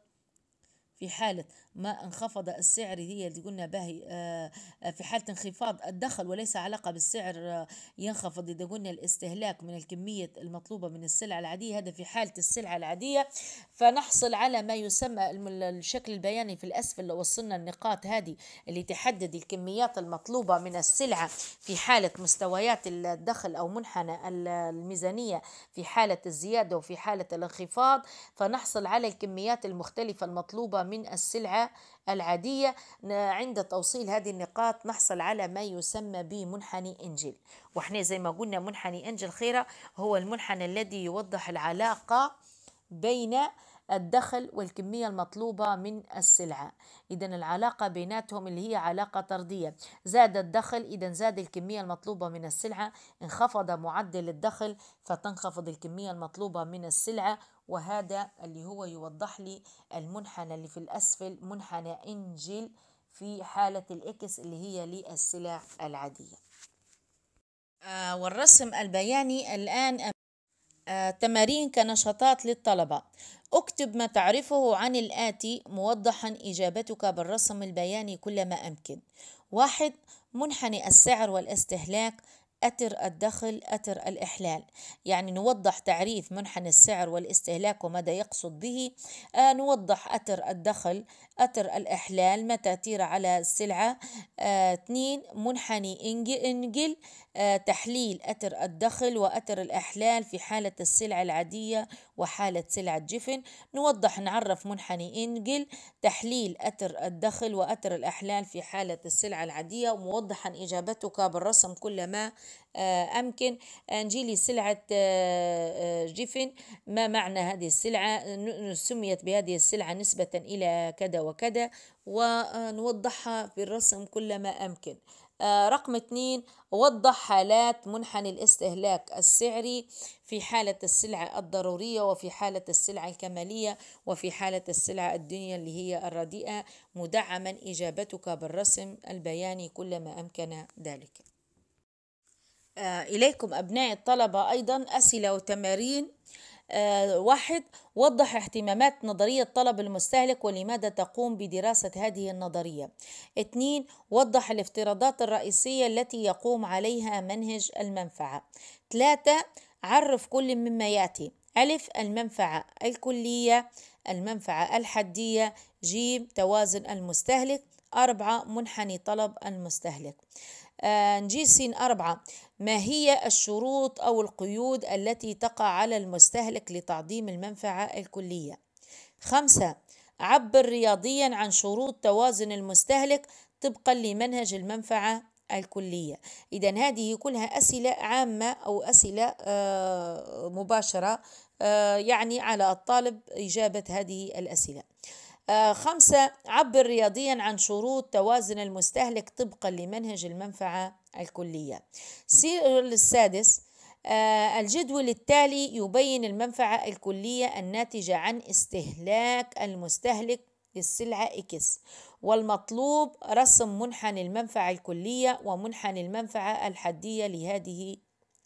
في حالة ما انخفض السعر هي اللي قلنا باهي آه، آه، في حالة انخفاض الدخل وليس علاقة بالسعر آه، ينخفض إذا قلنا الاستهلاك من الكمية المطلوبة من السلعة العادية هذا في حالة السلعة العادية فنحصل على ما يسمى الشكل البياني في الأسفل لو وصلنا النقاط هذه اللي تحدد الكميات المطلوبة من السلعة في حالة مستويات الدخل أو منحنى الميزانية في حالة الزيادة وفي حالة الانخفاض فنحصل على الكميات المختلفة المطلوبة من السلعة العادية عند توصيل هذه النقاط نحصل على ما يسمى بمنحني إنجل وإحنا زي ما قلنا منحني إنجل خيرة هو المنحنى الذي يوضح العلاقة بين الدخل والكمية المطلوبة من السلعة إذا العلاقة بيناتهم اللي هي علاقة طردية زاد الدخل إذا زاد الكمية المطلوبة من السلعة انخفض معدل الدخل فتنخفض الكمية المطلوبة من السلعة وهذا اللي هو يوضح لي المنحنى اللي في الأسفل منحنى إنجيل في حالة الإكس اللي هي للسلع العادية آه، والرسم البياني الآن آه، تمارين كنشاطات للطلبة اكتب ما تعرفه عن الآتي موضحا إجابتك بالرسم البياني كلما أمكن واحد منحني السعر والاستهلاك أتر الدخل أتر الإحلال يعني نوضح تعريف منحنى السعر والاستهلاك وماذا يقصد به آه نوضح أتر الدخل أثر الإحلال متى تير على السلعة آه، اثنين منحني إنجل آه، تحليل أثر الدخل وأثر الإحلال في حالة السلع العادية وحالة سلعة جفن نوضح نعرف منحني إنجل تحليل أثر الدخل وأثر الإحلال في حالة السلعة العادية موضحا إجابتك بالرسم كل ما آه، أمكن نجي سلعة آه، آه، جفن ما معنى هذه السلعة سميت بهذه السلعة نسبة إلى كذا وكذا ونوضحها بالرسم كلما أمكن رقم اثنين وضح حالات منحني الاستهلاك السعري في حالة السلعة الضرورية وفي حالة السلعة الكمالية وفي حالة السلعة الدنيا اللي هي الرديئة مدعما إجابتك بالرسم البياني كلما أمكن ذلك آه، إليكم أبناء الطلبة أيضا أسئلة وتمارين آه، واحد وضح اهتمامات نظرية طلب المستهلك ولماذا تقوم بدراسة هذه النظرية اثنين وضح الافتراضات الرئيسية التي يقوم عليها منهج المنفعة ثلاثة عرف كل مما يأتي ألف المنفعة الكلية المنفعة الحدية جيم توازن المستهلك أربعة منحني طلب المستهلك آه، نجي سين أربعة ما هي الشروط أو القيود التي تقع على المستهلك لتعظيم المنفعة الكلية خمسة عبر رياضيا عن شروط توازن المستهلك طبقا لمنهج المنفعة الكلية إذا هذه كلها أسئلة عامة أو أسئلة آه، مباشرة آه، يعني على الطالب إجابة هذه الأسئلة آه، خمسة عبر رياضيا عن شروط توازن المستهلك طبقا لمنهج المنفعة الكلية سير السادس آه، الجدول التالي يبين المنفعة الكلية الناتجة عن استهلاك المستهلك للسلعة إكس والمطلوب رسم منحنى المنفعة الكلية ومنحنى المنفعة الحدية لهذه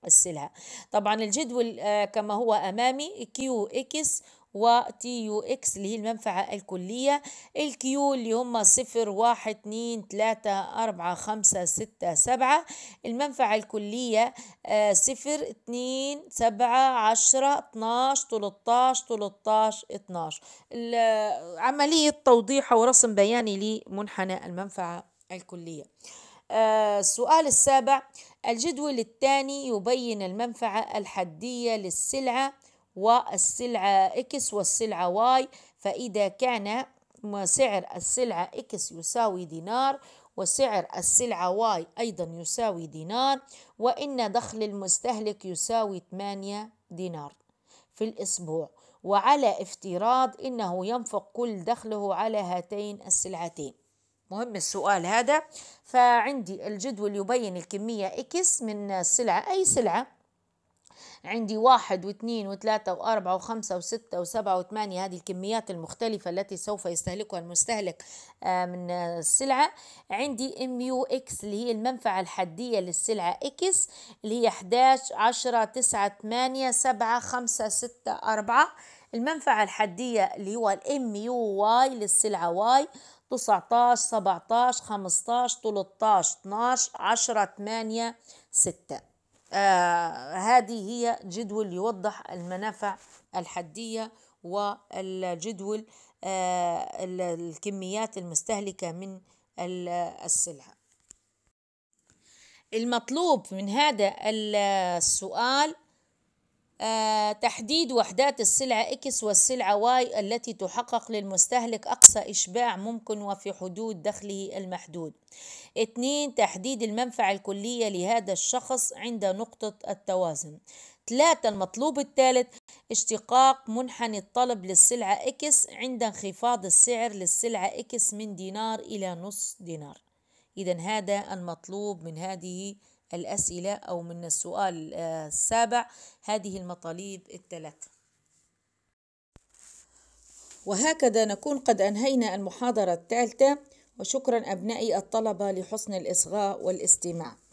السلعة طبعا الجدول آه، كما هو أمامي كيو إكس وتي يو اكس اللي هي المنفعة الكلية الكيو اللي هم صفر واحد اتنين تلاتة أربعة خمسة ستة سبعة المنفعة الكلية آه، صفر اتنين سبعة عشرة اتناش تلتاش تلتاش اتناش عملية توضيح ورسم بياني لمنحنى المنفعة الكلية آه، السؤال السابع الجدول الثاني يبين المنفعة الحدية للسلعة والسلعة إكس والسلعة واي فإذا كان سعر السلعة إكس يساوي دينار وسعر السلعة واي أيضا يساوي دينار وإن دخل المستهلك يساوي 8 دينار في الأسبوع وعلى افتراض إنه ينفق كل دخله على هاتين السلعتين مهم السؤال هذا فعندي الجدول يبين الكمية إكس من السلعة أي سلعة عندي واحد واثنين وثلاثة وأربعة وخمسة وستة وسبعة وثمانية هذه الكميات المختلفة التي سوف يستهلكها المستهلك آه، من السلعة عندي ام يو اكس اللي هي المنفعة الحدية للسلعة اكس اللي هي 11 10 9 8 7 5 6 4 المنفعة الحدية اللي هو الام يو واي للسلعة واي 19 17 15 13 12 10 8 6 آه هذه هي جدول يوضح المنافع الحدية والجدول آه الكميات المستهلكة من السلعة المطلوب من هذا السؤال آه، تحديد وحدات السلعة إكس والسلعة واي التي تحقق للمستهلك أقصى إشباع ممكن وفي حدود دخله المحدود اثنين تحديد المنفعة الكلية لهذا الشخص عند نقطة التوازن ثلاثة المطلوب الثالث اشتقاق منحني الطلب للسلعة إكس عند انخفاض السعر للسلعة إكس من دينار إلى نص دينار إذا هذا المطلوب من هذه الأسئلة أو من السؤال آه، السابع هذه المطاليب الثلاث وهكذا نكون قد أنهينا المحاضرة الثالثة وشكرا أبنائي الطلبة لحسن الإصغاء والاستماع